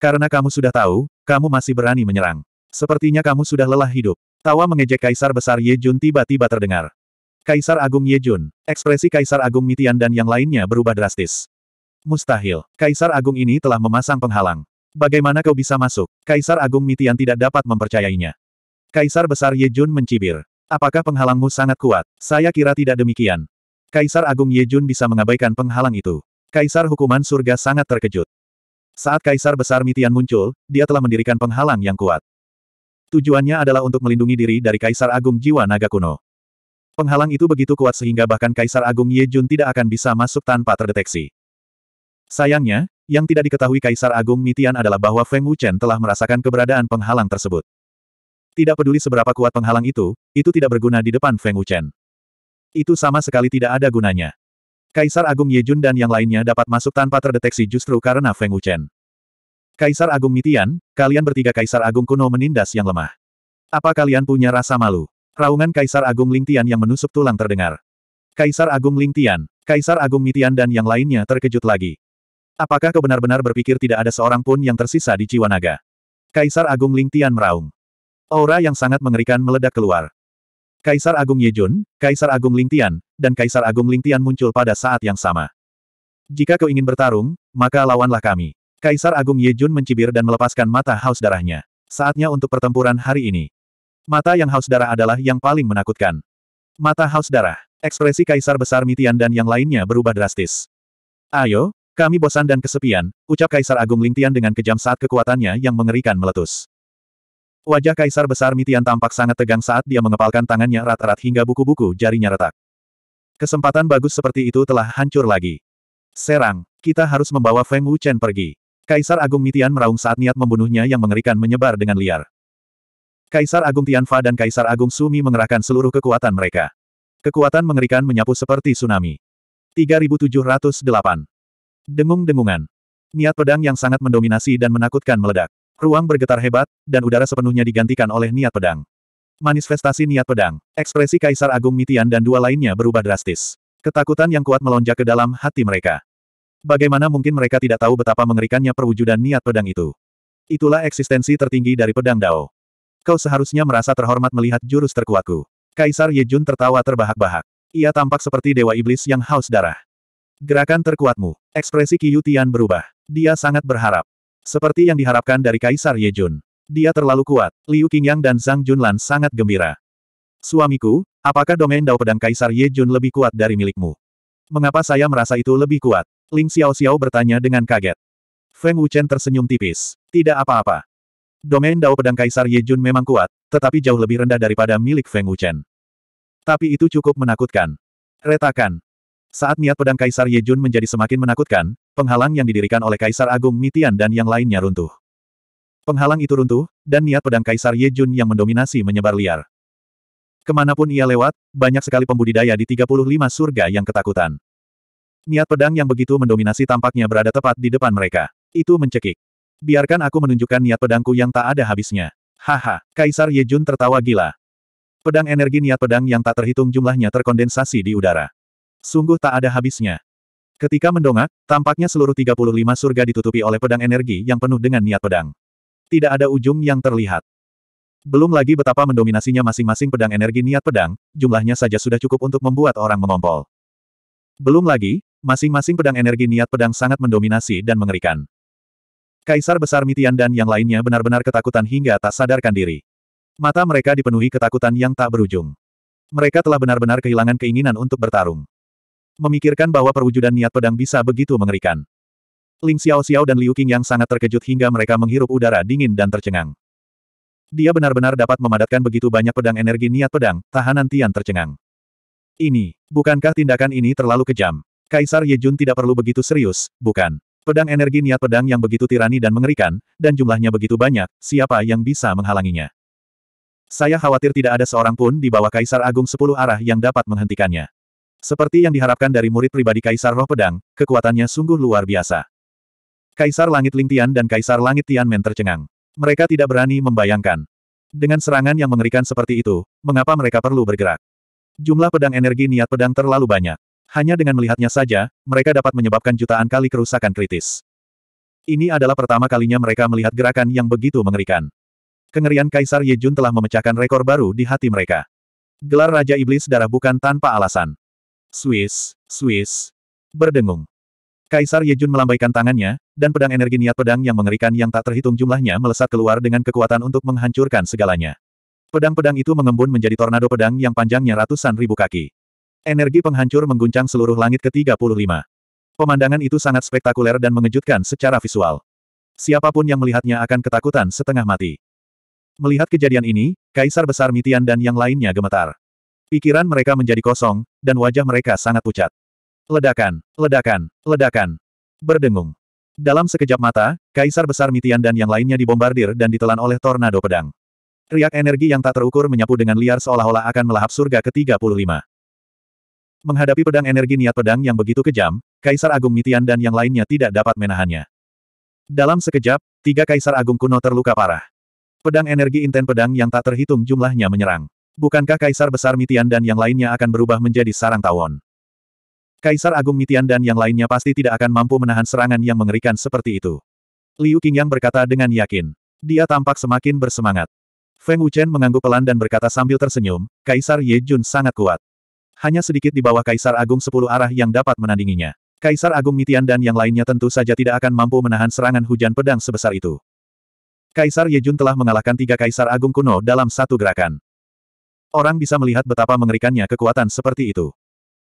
Karena kamu sudah tahu, kamu masih berani menyerang. Sepertinya kamu sudah lelah hidup. Tawa mengejek Kaisar Besar Ye Jun tiba-tiba terdengar. Kaisar Agung Ye Jun, ekspresi Kaisar Agung Mitian dan yang lainnya berubah drastis. Mustahil, Kaisar Agung ini telah memasang penghalang. Bagaimana kau bisa masuk? Kaisar Agung Mitian tidak dapat mempercayainya. Kaisar Besar Ye Jun mencibir. Apakah penghalangmu sangat kuat? Saya kira tidak demikian. Kaisar Agung Ye Jun bisa mengabaikan penghalang itu. Kaisar Hukuman Surga sangat terkejut. Saat Kaisar Besar Mitian muncul, dia telah mendirikan penghalang yang kuat. Tujuannya adalah untuk melindungi diri dari Kaisar Agung Jiwa Naga kuno. Penghalang itu begitu kuat sehingga bahkan Kaisar Agung Ye Jun tidak akan bisa masuk tanpa terdeteksi. Sayangnya, yang tidak diketahui Kaisar Agung Mitian adalah bahwa Feng Wuchen telah merasakan keberadaan penghalang tersebut. Tidak peduli seberapa kuat penghalang itu, itu tidak berguna di depan Feng Wuchen. Itu sama sekali tidak ada gunanya. Kaisar Agung Yejun dan yang lainnya dapat masuk tanpa terdeteksi justru karena Feng Wuchen. Kaisar Agung Mitian, kalian bertiga Kaisar Agung kuno menindas yang lemah. Apa kalian punya rasa malu? Raungan Kaisar Agung Lingtian yang menusuk tulang terdengar. Kaisar Agung Lingtian, Kaisar Agung Mitian dan yang lainnya terkejut lagi. Apakah kau benar-benar berpikir tidak ada seorang pun yang tersisa di jiwa naga? Kaisar Agung Lingtian meraung. Aura yang sangat mengerikan meledak keluar. Kaisar Agung Yejun, Kaisar Agung Lingtian, dan Kaisar Agung Lingtian muncul pada saat yang sama. Jika kau ingin bertarung, maka lawanlah kami. Kaisar Agung Yejun mencibir dan melepaskan mata haus darahnya. Saatnya untuk pertempuran hari ini. Mata yang haus darah adalah yang paling menakutkan. Mata haus darah. Ekspresi Kaisar Besar Mitian dan yang lainnya berubah drastis. Ayo, kami bosan dan kesepian, ucap Kaisar Agung Lingtian dengan kejam saat kekuatannya yang mengerikan meletus. Wajah Kaisar Besar Mitian tampak sangat tegang saat dia mengepalkan tangannya erat-erat hingga buku-buku jarinya retak. Kesempatan bagus seperti itu telah hancur lagi. Serang, kita harus membawa Feng Wuchen pergi. Kaisar Agung Mitian meraung saat niat membunuhnya yang mengerikan menyebar dengan liar. Kaisar Agung Tianfa dan Kaisar Agung Sumi mengerahkan seluruh kekuatan mereka. Kekuatan mengerikan menyapu seperti tsunami. 3708. Dengung-dengungan. Niat pedang yang sangat mendominasi dan menakutkan meledak. Ruang bergetar hebat, dan udara sepenuhnya digantikan oleh niat pedang. Manifestasi niat pedang, ekspresi Kaisar Agung Mitian dan dua lainnya berubah drastis. Ketakutan yang kuat melonjak ke dalam hati mereka. Bagaimana mungkin mereka tidak tahu betapa mengerikannya perwujudan niat pedang itu? Itulah eksistensi tertinggi dari pedang Dao. Kau seharusnya merasa terhormat melihat jurus terkuatku. Kaisar Yejun tertawa terbahak-bahak. Ia tampak seperti dewa iblis yang haus darah. Gerakan terkuatmu. Ekspresi Qiyu Tian berubah. Dia sangat berharap. Seperti yang diharapkan dari Kaisar Yejun. Dia terlalu kuat. Liu Qingyang dan Zhang Junlan sangat gembira. Suamiku, apakah domain Dao Pedang Kaisar Yejun lebih kuat dari milikmu? Mengapa saya merasa itu lebih kuat? Ling Xiao Xiao bertanya dengan kaget. Feng Wuchen tersenyum tipis. Tidak apa-apa. Domain Dao Pedang Kaisar Ye Jun memang kuat, tetapi jauh lebih rendah daripada milik Feng Wuchen. Tapi itu cukup menakutkan. Retakan. Saat niat pedang Kaisar Ye Jun menjadi semakin menakutkan, penghalang yang didirikan oleh Kaisar Agung Mitian dan yang lainnya runtuh. Penghalang itu runtuh, dan niat pedang Kaisar Ye Jun yang mendominasi menyebar liar. Kemanapun ia lewat, banyak sekali pembudidaya di 35 surga yang ketakutan. Niat pedang yang begitu mendominasi tampaknya berada tepat di depan mereka. Itu mencekik. Biarkan aku menunjukkan niat pedangku yang tak ada habisnya. Haha, Kaisar Yejun tertawa gila. Pedang energi niat pedang yang tak terhitung jumlahnya terkondensasi di udara. Sungguh tak ada habisnya. Ketika mendongak, tampaknya seluruh 35 surga ditutupi oleh pedang energi yang penuh dengan niat pedang. Tidak ada ujung yang terlihat. Belum lagi betapa mendominasinya masing-masing pedang energi niat pedang, jumlahnya saja sudah cukup untuk membuat orang mengompol. Belum lagi, Masing-masing pedang energi niat pedang sangat mendominasi dan mengerikan. Kaisar Besar Mitian dan yang lainnya benar-benar ketakutan hingga tak sadarkan diri. Mata mereka dipenuhi ketakutan yang tak berujung. Mereka telah benar-benar kehilangan keinginan untuk bertarung. Memikirkan bahwa perwujudan niat pedang bisa begitu mengerikan. Ling Xiao Xiao dan Liu Qing yang sangat terkejut hingga mereka menghirup udara dingin dan tercengang. Dia benar-benar dapat memadatkan begitu banyak pedang energi niat pedang, tahanan Tian tercengang. Ini, bukankah tindakan ini terlalu kejam? Kaisar Yejun tidak perlu begitu serius, bukan? Pedang energi niat pedang yang begitu tirani dan mengerikan, dan jumlahnya begitu banyak, siapa yang bisa menghalanginya? Saya khawatir tidak ada seorang pun di bawah Kaisar Agung Sepuluh Arah yang dapat menghentikannya. Seperti yang diharapkan dari murid pribadi Kaisar Roh Pedang, kekuatannya sungguh luar biasa. Kaisar Langit Lingtian dan Kaisar Langit Tianmen tercengang. Mereka tidak berani membayangkan. Dengan serangan yang mengerikan seperti itu, mengapa mereka perlu bergerak? Jumlah pedang energi niat pedang terlalu banyak. Hanya dengan melihatnya saja, mereka dapat menyebabkan jutaan kali kerusakan kritis. Ini adalah pertama kalinya mereka melihat gerakan yang begitu mengerikan. Kengerian Kaisar Yejun telah memecahkan rekor baru di hati mereka. Gelar Raja Iblis darah bukan tanpa alasan. Swiss, Swiss. Berdengung. Kaisar Yejun melambaikan tangannya, dan pedang energi niat pedang yang mengerikan yang tak terhitung jumlahnya melesat keluar dengan kekuatan untuk menghancurkan segalanya. Pedang-pedang itu mengembun menjadi tornado pedang yang panjangnya ratusan ribu kaki. Energi penghancur mengguncang seluruh langit ke-35. Pemandangan itu sangat spektakuler dan mengejutkan secara visual. Siapapun yang melihatnya akan ketakutan setengah mati. Melihat kejadian ini, Kaisar Besar Mitian dan yang lainnya gemetar. Pikiran mereka menjadi kosong, dan wajah mereka sangat pucat. Ledakan, ledakan, ledakan. Berdengung. Dalam sekejap mata, Kaisar Besar Mitian dan yang lainnya dibombardir dan ditelan oleh tornado pedang. Riak energi yang tak terukur menyapu dengan liar seolah-olah akan melahap surga ke-35. Menghadapi pedang energi niat pedang yang begitu kejam, Kaisar Agung Mitian dan yang lainnya tidak dapat menahannya. Dalam sekejap, tiga Kaisar Agung kuno terluka parah. Pedang energi inten pedang yang tak terhitung jumlahnya menyerang. Bukankah Kaisar Besar Mitian dan yang lainnya akan berubah menjadi sarang tawon? Kaisar Agung Mitian dan yang lainnya pasti tidak akan mampu menahan serangan yang mengerikan seperti itu. Liu Qingyang berkata dengan yakin. Dia tampak semakin bersemangat. Feng Wuchen mengangguk pelan dan berkata sambil tersenyum, Kaisar Ye Jun sangat kuat hanya sedikit di bawah Kaisar Agung sepuluh arah yang dapat menandinginya. Kaisar Agung Mitian dan yang lainnya tentu saja tidak akan mampu menahan serangan hujan pedang sebesar itu. Kaisar Yejun telah mengalahkan tiga Kaisar Agung kuno dalam satu gerakan. Orang bisa melihat betapa mengerikannya kekuatan seperti itu.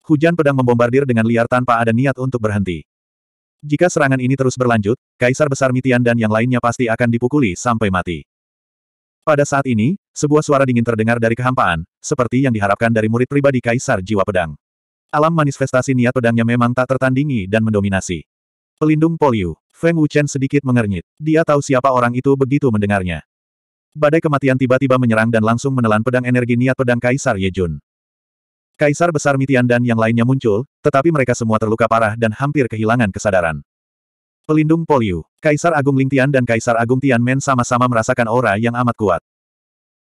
Hujan pedang membombardir dengan liar tanpa ada niat untuk berhenti. Jika serangan ini terus berlanjut, Kaisar Besar Mitian dan yang lainnya pasti akan dipukuli sampai mati. Pada saat ini, sebuah suara dingin terdengar dari kehampaan, seperti yang diharapkan dari murid pribadi Kaisar Jiwa Pedang. Alam manifestasi niat pedangnya memang tak tertandingi dan mendominasi. Pelindung Poliu, Feng Wuchen sedikit mengernyit. Dia tahu siapa orang itu begitu mendengarnya. Badai kematian tiba-tiba menyerang dan langsung menelan pedang energi niat pedang Kaisar Yejun. Kaisar Besar Mitian dan yang lainnya muncul, tetapi mereka semua terluka parah dan hampir kehilangan kesadaran. Pelindung Poliu. Kaisar Agung Lingtian dan Kaisar Agung Tianmen sama-sama merasakan aura yang amat kuat.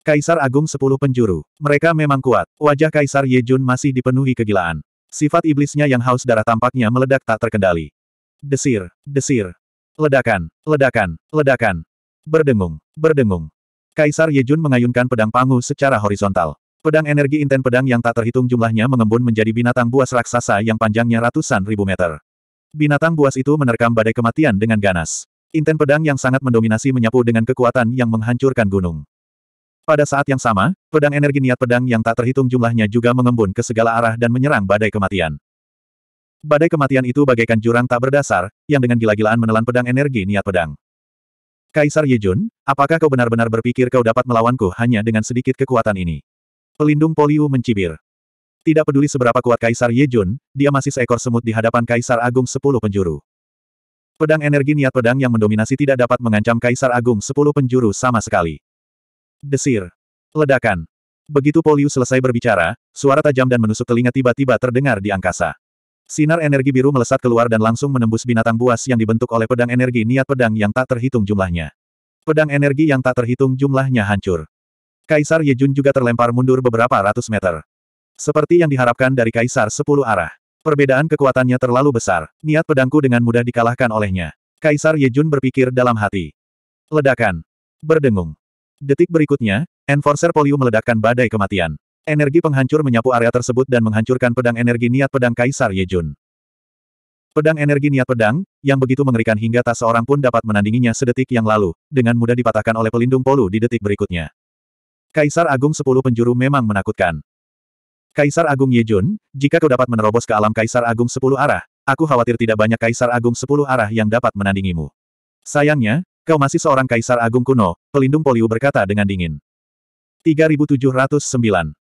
Kaisar Agung Sepuluh Penjuru. Mereka memang kuat. Wajah Kaisar Ye Jun masih dipenuhi kegilaan. Sifat iblisnya yang haus darah tampaknya meledak tak terkendali. Desir, desir. Ledakan, ledakan, ledakan. Berdengung, berdengung. Kaisar Ye Jun mengayunkan pedang pangu secara horizontal. Pedang energi inten pedang yang tak terhitung jumlahnya mengembun menjadi binatang buas raksasa yang panjangnya ratusan ribu meter. Binatang buas itu menerkam badai kematian dengan ganas. Inten pedang yang sangat mendominasi menyapu dengan kekuatan yang menghancurkan gunung. Pada saat yang sama, pedang energi niat pedang yang tak terhitung jumlahnya juga mengembun ke segala arah dan menyerang badai kematian. Badai kematian itu bagaikan jurang tak berdasar, yang dengan gila-gilaan menelan pedang energi niat pedang. Kaisar Yejun, apakah kau benar-benar berpikir kau dapat melawanku hanya dengan sedikit kekuatan ini? Pelindung Poliu mencibir. Tidak peduli seberapa kuat Kaisar Yejun, dia masih seekor semut di hadapan Kaisar Agung Sepuluh Penjuru. Pedang energi niat pedang yang mendominasi tidak dapat mengancam Kaisar Agung Sepuluh Penjuru sama sekali. Desir. Ledakan. Begitu Poliu selesai berbicara, suara tajam dan menusuk telinga tiba-tiba terdengar di angkasa. Sinar energi biru melesat keluar dan langsung menembus binatang buas yang dibentuk oleh pedang energi niat pedang yang tak terhitung jumlahnya. Pedang energi yang tak terhitung jumlahnya hancur. Kaisar Yejun juga terlempar mundur beberapa ratus meter. Seperti yang diharapkan dari Kaisar Sepuluh Arah. Perbedaan kekuatannya terlalu besar, niat pedangku dengan mudah dikalahkan olehnya. Kaisar Yejun berpikir dalam hati. Ledakan. Berdengung. Detik berikutnya, Enforcer Poliu meledakkan badai kematian. Energi penghancur menyapu area tersebut dan menghancurkan pedang energi niat pedang Kaisar Yejun. Pedang energi niat pedang, yang begitu mengerikan hingga tak seorang pun dapat menandinginya sedetik yang lalu, dengan mudah dipatahkan oleh pelindung polu di detik berikutnya. Kaisar Agung Sepuluh Penjuru memang menakutkan. Kaisar Agung Yejun, jika kau dapat menerobos ke alam Kaisar Agung Sepuluh Arah, aku khawatir tidak banyak Kaisar Agung Sepuluh Arah yang dapat menandingimu. Sayangnya, kau masih seorang Kaisar Agung kuno, pelindung Poliu berkata dengan dingin. 3709.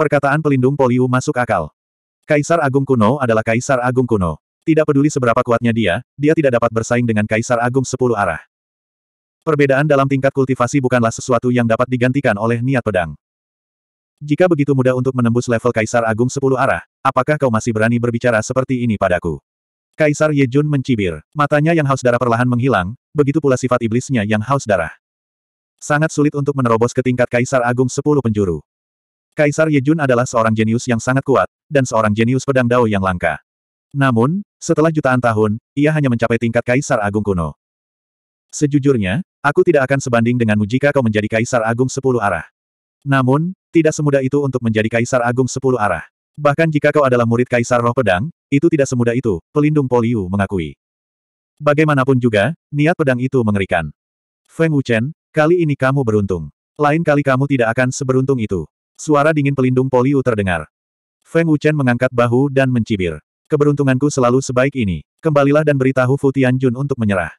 Perkataan pelindung Poliu masuk akal. Kaisar Agung kuno adalah Kaisar Agung kuno. Tidak peduli seberapa kuatnya dia, dia tidak dapat bersaing dengan Kaisar Agung Sepuluh Arah. Perbedaan dalam tingkat kultivasi bukanlah sesuatu yang dapat digantikan oleh niat pedang. Jika begitu mudah untuk menembus level Kaisar Agung 10 arah, apakah kau masih berani berbicara seperti ini padaku? Kaisar Yejun mencibir. Matanya yang haus darah perlahan menghilang, begitu pula sifat iblisnya yang haus darah. Sangat sulit untuk menerobos ke tingkat Kaisar Agung 10 penjuru. Kaisar Yejun adalah seorang jenius yang sangat kuat, dan seorang jenius pedang dao yang langka. Namun, setelah jutaan tahun, ia hanya mencapai tingkat Kaisar Agung kuno. Sejujurnya, aku tidak akan sebanding denganmu jika kau menjadi Kaisar Agung 10 arah. Namun, tidak semudah itu untuk menjadi Kaisar Agung Sepuluh Arah. Bahkan jika kau adalah murid Kaisar Roh Pedang, itu tidak semudah itu, pelindung Poliu mengakui. Bagaimanapun juga, niat pedang itu mengerikan. Feng Wuchen, kali ini kamu beruntung. Lain kali kamu tidak akan seberuntung itu. Suara dingin pelindung Poliu terdengar. Feng Wuchen mengangkat bahu dan mencibir. Keberuntunganku selalu sebaik ini. Kembalilah dan beritahu Fu Tianjun untuk menyerah.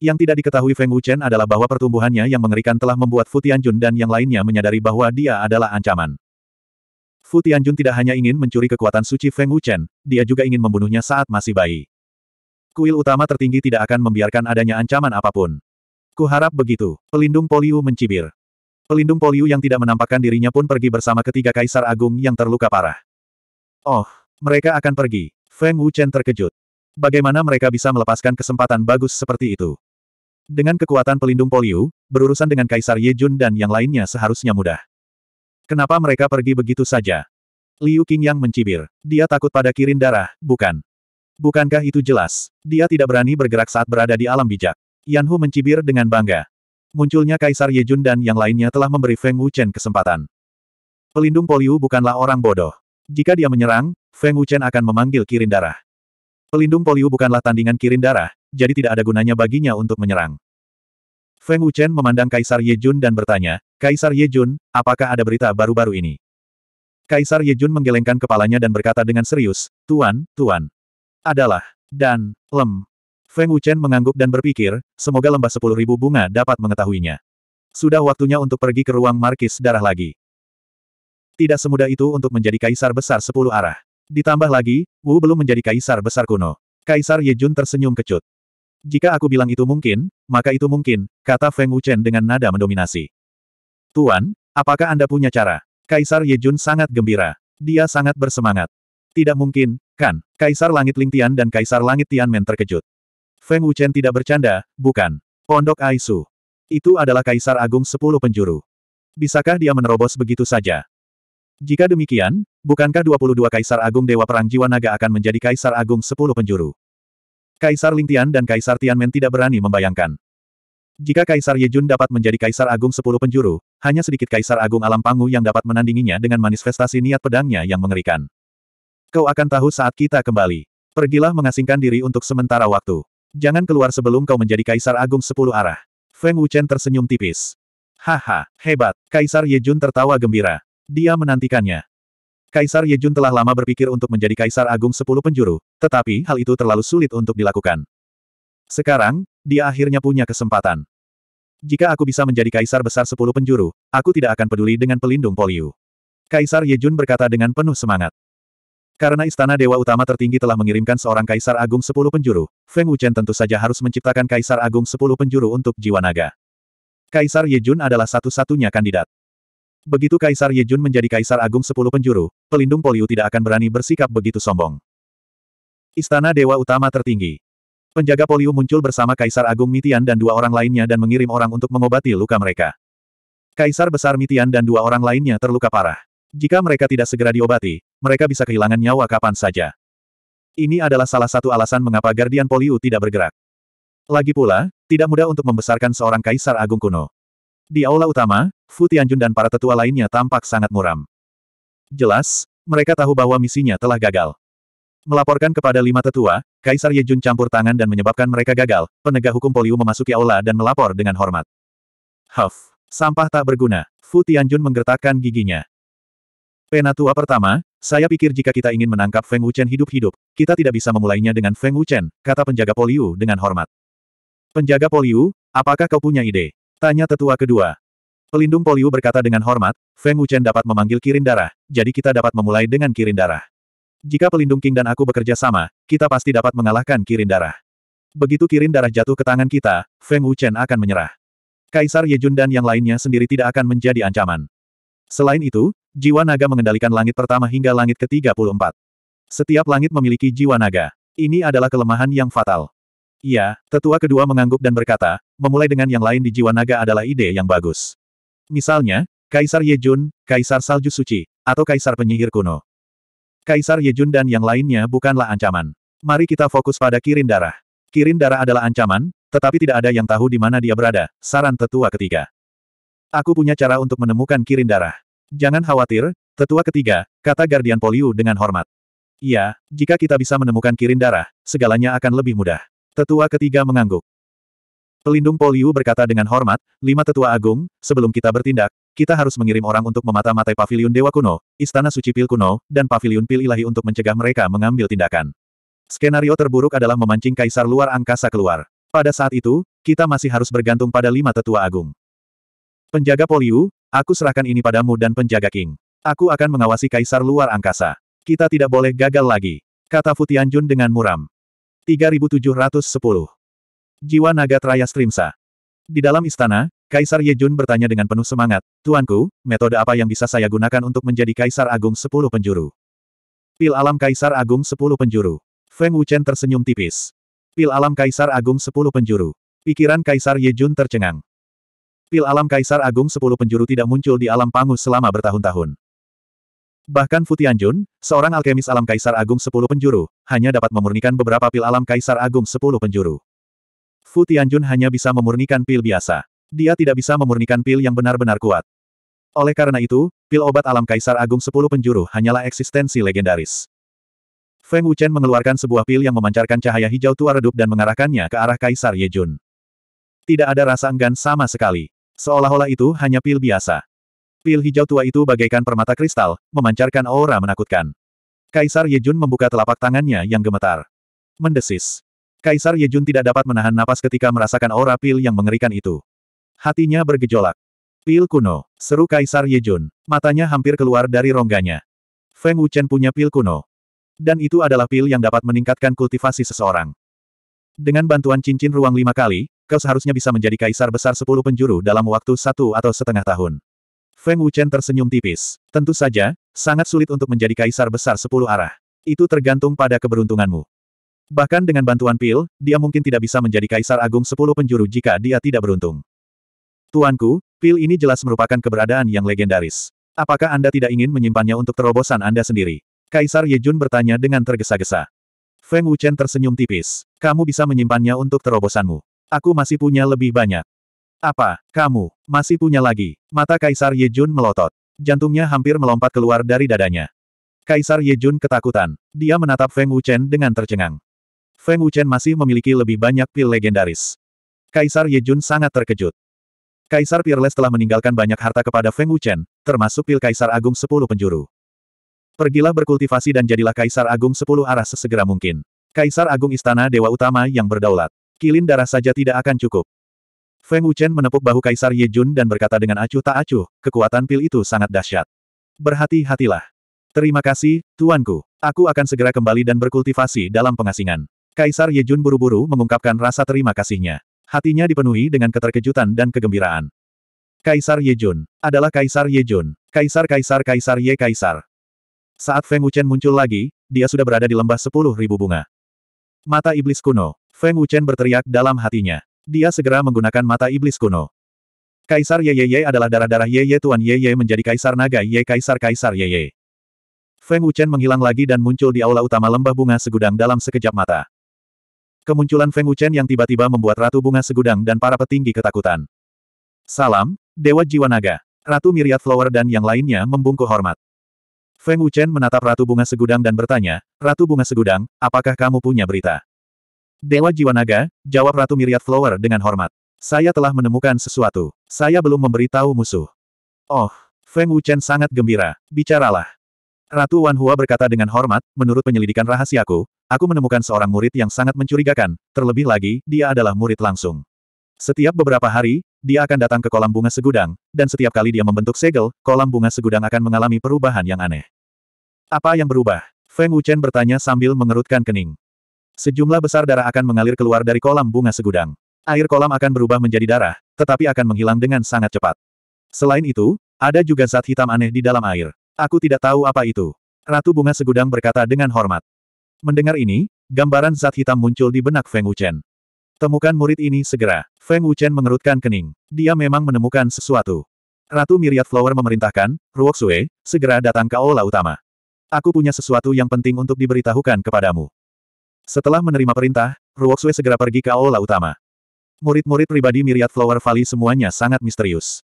Yang tidak diketahui Feng Wuchen adalah bahwa pertumbuhannya yang mengerikan telah membuat Fu Tianjun dan yang lainnya menyadari bahwa dia adalah ancaman. Fu Tianjun tidak hanya ingin mencuri kekuatan suci Feng Wuchen, dia juga ingin membunuhnya saat masih bayi. Kuil utama tertinggi tidak akan membiarkan adanya ancaman apapun. Kuharap begitu, pelindung Poliu mencibir. Pelindung Poliu yang tidak menampakkan dirinya pun pergi bersama ketiga kaisar agung yang terluka parah. Oh, mereka akan pergi. Feng Wuchen terkejut. Bagaimana mereka bisa melepaskan kesempatan bagus seperti itu? Dengan kekuatan pelindung Poliu, berurusan dengan Kaisar Yejun dan yang lainnya seharusnya mudah. Kenapa mereka pergi begitu saja? Liu Qingyang mencibir. Dia takut pada kirin darah, bukan? Bukankah itu jelas? Dia tidak berani bergerak saat berada di alam bijak. Yanhu mencibir dengan bangga. Munculnya Kaisar Yejun dan yang lainnya telah memberi Feng Wuchen kesempatan. Pelindung Poliu bukanlah orang bodoh. Jika dia menyerang, Feng Wuchen akan memanggil Kirin Darah. Pelindung Poliu bukanlah tandingan Kirin Darah, jadi tidak ada gunanya baginya untuk menyerang. Feng Wuchen memandang Kaisar Yejun dan bertanya, Kaisar Yejun, apakah ada berita baru-baru ini? Kaisar Yejun menggelengkan kepalanya dan berkata dengan serius, Tuan, Tuan. Adalah, dan, lem. Feng Wuchen mengangguk dan berpikir, semoga lembah sepuluh ribu bunga dapat mengetahuinya. Sudah waktunya untuk pergi ke ruang markis darah lagi. Tidak semudah itu untuk menjadi kaisar besar sepuluh arah. Ditambah lagi, Wu belum menjadi kaisar besar kuno. Kaisar Yejun tersenyum kecut. Jika aku bilang itu mungkin, maka itu mungkin, kata Feng Wuchen dengan nada mendominasi. Tuan, apakah Anda punya cara? Kaisar Yejun sangat gembira. Dia sangat bersemangat. Tidak mungkin, kan? Kaisar Langit Lingtian dan Kaisar Langit Tianmen terkejut. Feng Wuchen tidak bercanda, bukan. Pondok Aisu. Itu adalah Kaisar Agung Sepuluh Penjuru. Bisakah dia menerobos begitu saja? Jika demikian, bukankah 22 Kaisar Agung Dewa Perang Jiwa Naga akan menjadi Kaisar Agung Sepuluh Penjuru? Kaisar Lingtian dan Kaisar Tianmen tidak berani membayangkan. Jika Kaisar Yejun dapat menjadi Kaisar Agung Sepuluh Penjuru, hanya sedikit Kaisar Agung Alam Pangu yang dapat menandinginya dengan manifestasi niat pedangnya yang mengerikan. Kau akan tahu saat kita kembali. Pergilah mengasingkan diri untuk sementara waktu. Jangan keluar sebelum kau menjadi Kaisar Agung Sepuluh Arah. Feng Wuchen tersenyum tipis. Haha, hebat. Kaisar Yejun tertawa gembira. Dia menantikannya. Kaisar Yejun telah lama berpikir untuk menjadi Kaisar Agung Sepuluh Penjuru, tetapi hal itu terlalu sulit untuk dilakukan. Sekarang, dia akhirnya punya kesempatan. Jika aku bisa menjadi Kaisar Besar Sepuluh Penjuru, aku tidak akan peduli dengan pelindung Poliu. Kaisar Yejun berkata dengan penuh semangat. Karena Istana Dewa Utama tertinggi telah mengirimkan seorang Kaisar Agung Sepuluh Penjuru, Feng Wuchen tentu saja harus menciptakan Kaisar Agung Sepuluh Penjuru untuk jiwa naga. Kaisar Yejun adalah satu-satunya kandidat. Begitu Kaisar Yejun menjadi Kaisar Agung Sepuluh Penjuru, pelindung Poliu tidak akan berani bersikap begitu sombong. Istana Dewa Utama Tertinggi Penjaga Poliu muncul bersama Kaisar Agung Mitian dan dua orang lainnya dan mengirim orang untuk mengobati luka mereka. Kaisar Besar Mitian dan dua orang lainnya terluka parah. Jika mereka tidak segera diobati, mereka bisa kehilangan nyawa kapan saja. Ini adalah salah satu alasan mengapa Guardian Poliu tidak bergerak. Lagi pula, tidak mudah untuk membesarkan seorang kaisar agung kuno. Di aula utama, Fu Tianjun dan para tetua lainnya tampak sangat muram. Jelas, mereka tahu bahwa misinya telah gagal. Melaporkan kepada lima tetua, Kaisar Yejun campur tangan dan menyebabkan mereka gagal, penegak hukum Poliu memasuki aula dan melapor dengan hormat. Huff, sampah tak berguna, Fu Tianjun menggertakkan giginya. Penatua pertama, saya pikir jika kita ingin menangkap Feng Wuchen hidup-hidup, kita tidak bisa memulainya dengan Feng Wuchen, kata penjaga Poliu dengan hormat. Penjaga Poliu, apakah kau punya ide? Tanya tetua kedua. Pelindung Poliu berkata dengan hormat, Feng Wuchen dapat memanggil kirin darah, jadi kita dapat memulai dengan kirin darah. Jika pelindung King dan aku bekerja sama, kita pasti dapat mengalahkan kirin darah. Begitu kirin darah jatuh ke tangan kita, Feng Wuchen akan menyerah. Kaisar ye jun dan yang lainnya sendiri tidak akan menjadi ancaman. Selain itu, jiwa naga mengendalikan langit pertama hingga langit ke-34. Setiap langit memiliki jiwa naga. Ini adalah kelemahan yang fatal. Iya, tetua kedua mengangguk dan berkata, memulai dengan yang lain di jiwa naga adalah ide yang bagus. Misalnya, Kaisar Yejun, Kaisar Salju Suci, atau Kaisar Penyihir Kuno. Kaisar Yejun dan yang lainnya bukanlah ancaman. Mari kita fokus pada Kirin Darah. Kirin Darah adalah ancaman, tetapi tidak ada yang tahu di mana dia berada, saran tetua ketiga. Aku punya cara untuk menemukan Kirin Darah. Jangan khawatir, tetua ketiga, kata Guardian Poliu dengan hormat. Iya, jika kita bisa menemukan Kirin Darah, segalanya akan lebih mudah. Tetua ketiga mengangguk. Pelindung Poliu berkata dengan hormat, lima tetua agung, sebelum kita bertindak, kita harus mengirim orang untuk memata-matai pavilion Dewa Kuno, Istana Suci Pil Kuno, dan pavilion Pil Ilahi untuk mencegah mereka mengambil tindakan. Skenario terburuk adalah memancing kaisar luar angkasa keluar. Pada saat itu, kita masih harus bergantung pada lima tetua agung. Penjaga Poliu, aku serahkan ini padamu dan penjaga King. Aku akan mengawasi kaisar luar angkasa. Kita tidak boleh gagal lagi. Kata Futianjun dengan muram. 3710 Jiwa naga Traya Strimsa. Di dalam istana, Kaisar Yejun bertanya dengan penuh semangat, Tuanku, metode apa yang bisa saya gunakan untuk menjadi Kaisar Agung Sepuluh Penjuru? Pil Alam Kaisar Agung Sepuluh Penjuru. Feng Wuchen tersenyum tipis. Pil Alam Kaisar Agung Sepuluh Penjuru. Pikiran Kaisar Yejun tercengang. Pil Alam Kaisar Agung Sepuluh Penjuru tidak muncul di alam pangus selama bertahun-tahun. Bahkan Fu Tianjun, seorang alkemis alam Kaisar Agung Sepuluh Penjuru, hanya dapat memurnikan beberapa pil alam Kaisar Agung Sepuluh Penjuru. Fu Tianjun hanya bisa memurnikan pil biasa. Dia tidak bisa memurnikan pil yang benar-benar kuat. Oleh karena itu, pil obat alam Kaisar Agung Sepuluh Penjuru hanyalah eksistensi legendaris. Feng Wuchen mengeluarkan sebuah pil yang memancarkan cahaya hijau tua redup dan mengarahkannya ke arah Kaisar Yejun. Tidak ada rasa enggan sama sekali. Seolah-olah itu hanya pil biasa. Pil hijau tua itu bagaikan permata kristal, memancarkan aura menakutkan. Kaisar Yejun membuka telapak tangannya yang gemetar. Mendesis. Kaisar Yejun tidak dapat menahan napas ketika merasakan aura pil yang mengerikan itu. Hatinya bergejolak. Pil kuno, seru Kaisar Yejun. Matanya hampir keluar dari rongganya. Feng Wuchen punya pil kuno. Dan itu adalah pil yang dapat meningkatkan kultivasi seseorang. Dengan bantuan cincin ruang lima kali, kau seharusnya bisa menjadi kaisar besar sepuluh penjuru dalam waktu satu atau setengah tahun. Feng Wuchen tersenyum tipis. Tentu saja, sangat sulit untuk menjadi kaisar besar sepuluh arah. Itu tergantung pada keberuntunganmu. Bahkan dengan bantuan pil, dia mungkin tidak bisa menjadi kaisar agung sepuluh penjuru jika dia tidak beruntung. Tuanku, pil ini jelas merupakan keberadaan yang legendaris. Apakah Anda tidak ingin menyimpannya untuk terobosan Anda sendiri? Kaisar Yejun bertanya dengan tergesa-gesa. Feng Wuchen tersenyum tipis. Kamu bisa menyimpannya untuk terobosanmu. Aku masih punya lebih banyak. Apa, kamu, masih punya lagi? Mata Kaisar Yejun melotot. Jantungnya hampir melompat keluar dari dadanya. Kaisar Yejun ketakutan. Dia menatap Feng Wuchen dengan tercengang. Feng Wuchen masih memiliki lebih banyak pil legendaris. Kaisar Yejun sangat terkejut. Kaisar Peerless telah meninggalkan banyak harta kepada Feng Wuchen, termasuk pil Kaisar Agung Sepuluh Penjuru. Pergilah berkultivasi dan jadilah Kaisar Agung Sepuluh Arah sesegera mungkin. Kaisar Agung Istana Dewa Utama yang berdaulat. Kilin darah saja tidak akan cukup. Feng Wuchen menepuk bahu Kaisar Yejun dan berkata dengan acuh tak acuh, kekuatan pil itu sangat dahsyat. Berhati-hatilah. Terima kasih, tuanku. Aku akan segera kembali dan berkultivasi dalam pengasingan. Kaisar Yejun buru-buru mengungkapkan rasa terima kasihnya. Hatinya dipenuhi dengan keterkejutan dan kegembiraan. Kaisar Yejun adalah Kaisar Yejun, Kaisar Kaisar Kaisar Ye Kaisar. Saat Feng Wuchen muncul lagi, dia sudah berada di lembah sepuluh ribu bunga. Mata iblis kuno. Feng Wuchen berteriak dalam hatinya. Dia segera menggunakan mata iblis kuno. Kaisar Ye Ye Ye adalah darah-darah Ye Ye Tuan Ye Ye menjadi Kaisar Naga Ye Kaisar Kaisar Ye Ye. Feng Wuchen menghilang lagi dan muncul di aula utama lembah bunga segudang dalam sekejap mata. Kemunculan Feng Wuchen yang tiba-tiba membuat Ratu Bunga Segudang dan para petinggi ketakutan. Salam, Dewa Jiwa Naga. Ratu Miriat Flower dan yang lainnya membungkuk hormat. Feng Wuchen menatap Ratu Bunga Segudang dan bertanya, Ratu Bunga Segudang, apakah kamu punya berita? Dewa Jiwa Naga, jawab Ratu Miriat Flower dengan hormat. Saya telah menemukan sesuatu. Saya belum memberitahu musuh. Oh, Feng Wuchen sangat gembira. Bicaralah. Ratu Wan Hua berkata dengan hormat, menurut penyelidikan rahasiaku, Aku menemukan seorang murid yang sangat mencurigakan, terlebih lagi, dia adalah murid langsung. Setiap beberapa hari, dia akan datang ke kolam bunga segudang, dan setiap kali dia membentuk segel, kolam bunga segudang akan mengalami perubahan yang aneh. Apa yang berubah? Feng Wuchen bertanya sambil mengerutkan kening. Sejumlah besar darah akan mengalir keluar dari kolam bunga segudang. Air kolam akan berubah menjadi darah, tetapi akan menghilang dengan sangat cepat. Selain itu, ada juga zat hitam aneh di dalam air. Aku tidak tahu apa itu. Ratu bunga segudang berkata dengan hormat. Mendengar ini, gambaran zat hitam muncul di benak Feng Wuchen. Temukan murid ini segera. Feng Wuchen mengerutkan kening. Dia memang menemukan sesuatu. Ratu Miriat Flower memerintahkan, Ruoxue, segera datang ke aula utama. Aku punya sesuatu yang penting untuk diberitahukan kepadamu. Setelah menerima perintah, Ruoxue segera pergi ke aula utama. Murid-murid pribadi Miriat Flower Valley semuanya sangat misterius.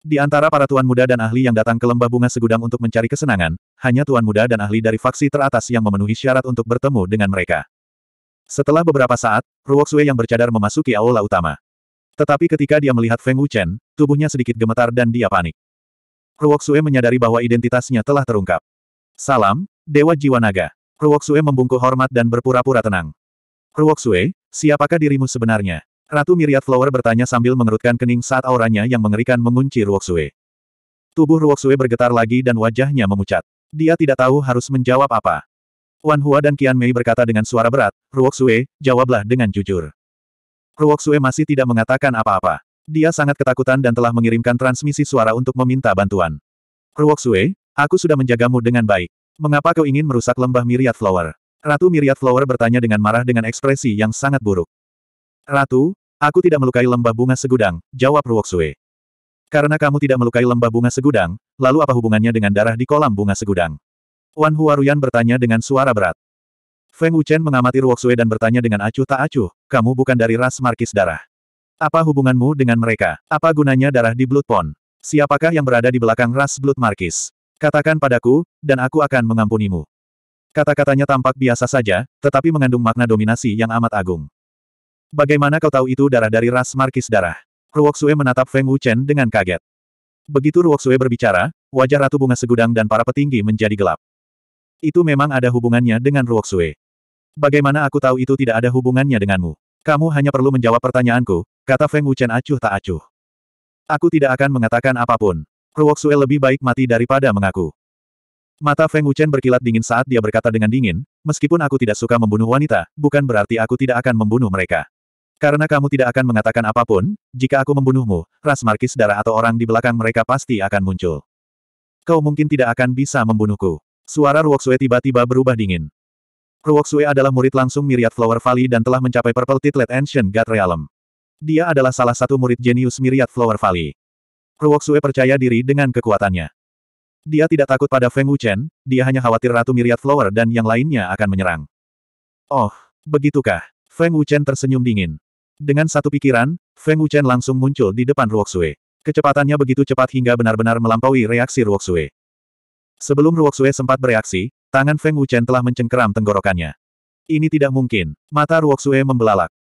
Di antara para tuan muda dan ahli yang datang ke lembah bunga segudang untuk mencari kesenangan, hanya tuan muda dan ahli dari faksi teratas yang memenuhi syarat untuk bertemu dengan mereka. Setelah beberapa saat, Ruoxue yang bercadar memasuki aula utama. Tetapi ketika dia melihat Feng Wuchen, tubuhnya sedikit gemetar dan dia panik. Ruoxue menyadari bahwa identitasnya telah terungkap. Salam, Dewa Jiwa Naga. Ruoxue membungkuk hormat dan berpura-pura tenang. Ruoxue, siapakah dirimu sebenarnya? Ratu Miriat Flower bertanya sambil mengerutkan kening saat auranya yang mengerikan mengunci Ruoksue. Tubuh Ruoksue bergetar lagi dan wajahnya memucat. Dia tidak tahu harus menjawab apa. Wan Hua dan Qian Mei berkata dengan suara berat, Ruoksue, jawablah dengan jujur. Ruoksue masih tidak mengatakan apa-apa. Dia sangat ketakutan dan telah mengirimkan transmisi suara untuk meminta bantuan. Ruoksue, aku sudah menjagamu dengan baik. Mengapa kau ingin merusak lembah Miriat Flower? Ratu Miriat Flower bertanya dengan marah dengan ekspresi yang sangat buruk. Ratu, Aku tidak melukai lembah bunga segudang, jawab Ruoksue. Karena kamu tidak melukai lembah bunga segudang, lalu apa hubungannya dengan darah di kolam bunga segudang? Wan Huaruyan bertanya dengan suara berat. Feng Wuchen mengamati Ruoksue dan bertanya dengan acuh tak acuh, kamu bukan dari ras markis darah. Apa hubunganmu dengan mereka? Apa gunanya darah di Blood Pond? Siapakah yang berada di belakang ras Blood Markis? Katakan padaku, dan aku akan mengampunimu. Kata-katanya tampak biasa saja, tetapi mengandung makna dominasi yang amat agung. Bagaimana kau tahu itu darah dari ras markis darah? Ruoksue menatap Feng Wuchen dengan kaget. Begitu Ruoksue berbicara, wajah Ratu Bunga Segudang dan para petinggi menjadi gelap. Itu memang ada hubungannya dengan Ruoksue. Bagaimana aku tahu itu tidak ada hubungannya denganmu? Kamu hanya perlu menjawab pertanyaanku, kata Feng Wuchen acuh tak acuh. Aku tidak akan mengatakan apapun. Ruoksue lebih baik mati daripada mengaku. Mata Feng Wuchen berkilat dingin saat dia berkata dengan dingin, meskipun aku tidak suka membunuh wanita, bukan berarti aku tidak akan membunuh mereka. Karena kamu tidak akan mengatakan apapun, jika aku membunuhmu, ras markis darah atau orang di belakang mereka pasti akan muncul. Kau mungkin tidak akan bisa membunuhku. Suara Ruoxue tiba-tiba berubah dingin. Ruoxue adalah murid langsung Myriad Flower Valley dan telah mencapai Purple Titlet Ancient God Realm. Dia adalah salah satu murid jenius Myriad Flower Valley. Ruoxue percaya diri dengan kekuatannya. Dia tidak takut pada Feng Wuchen, dia hanya khawatir Ratu Myriad Flower dan yang lainnya akan menyerang. Oh, begitukah? Feng Wuchen tersenyum dingin. Dengan satu pikiran, Feng Wuchen langsung muncul di depan Ruoxue. Kecepatannya begitu cepat hingga benar-benar melampaui reaksi Ruoxue. Sebelum Ruoxue sempat bereaksi, tangan Feng Wuchen telah mencengkeram tenggorokannya. Ini tidak mungkin. Mata Ruoxue membelalak.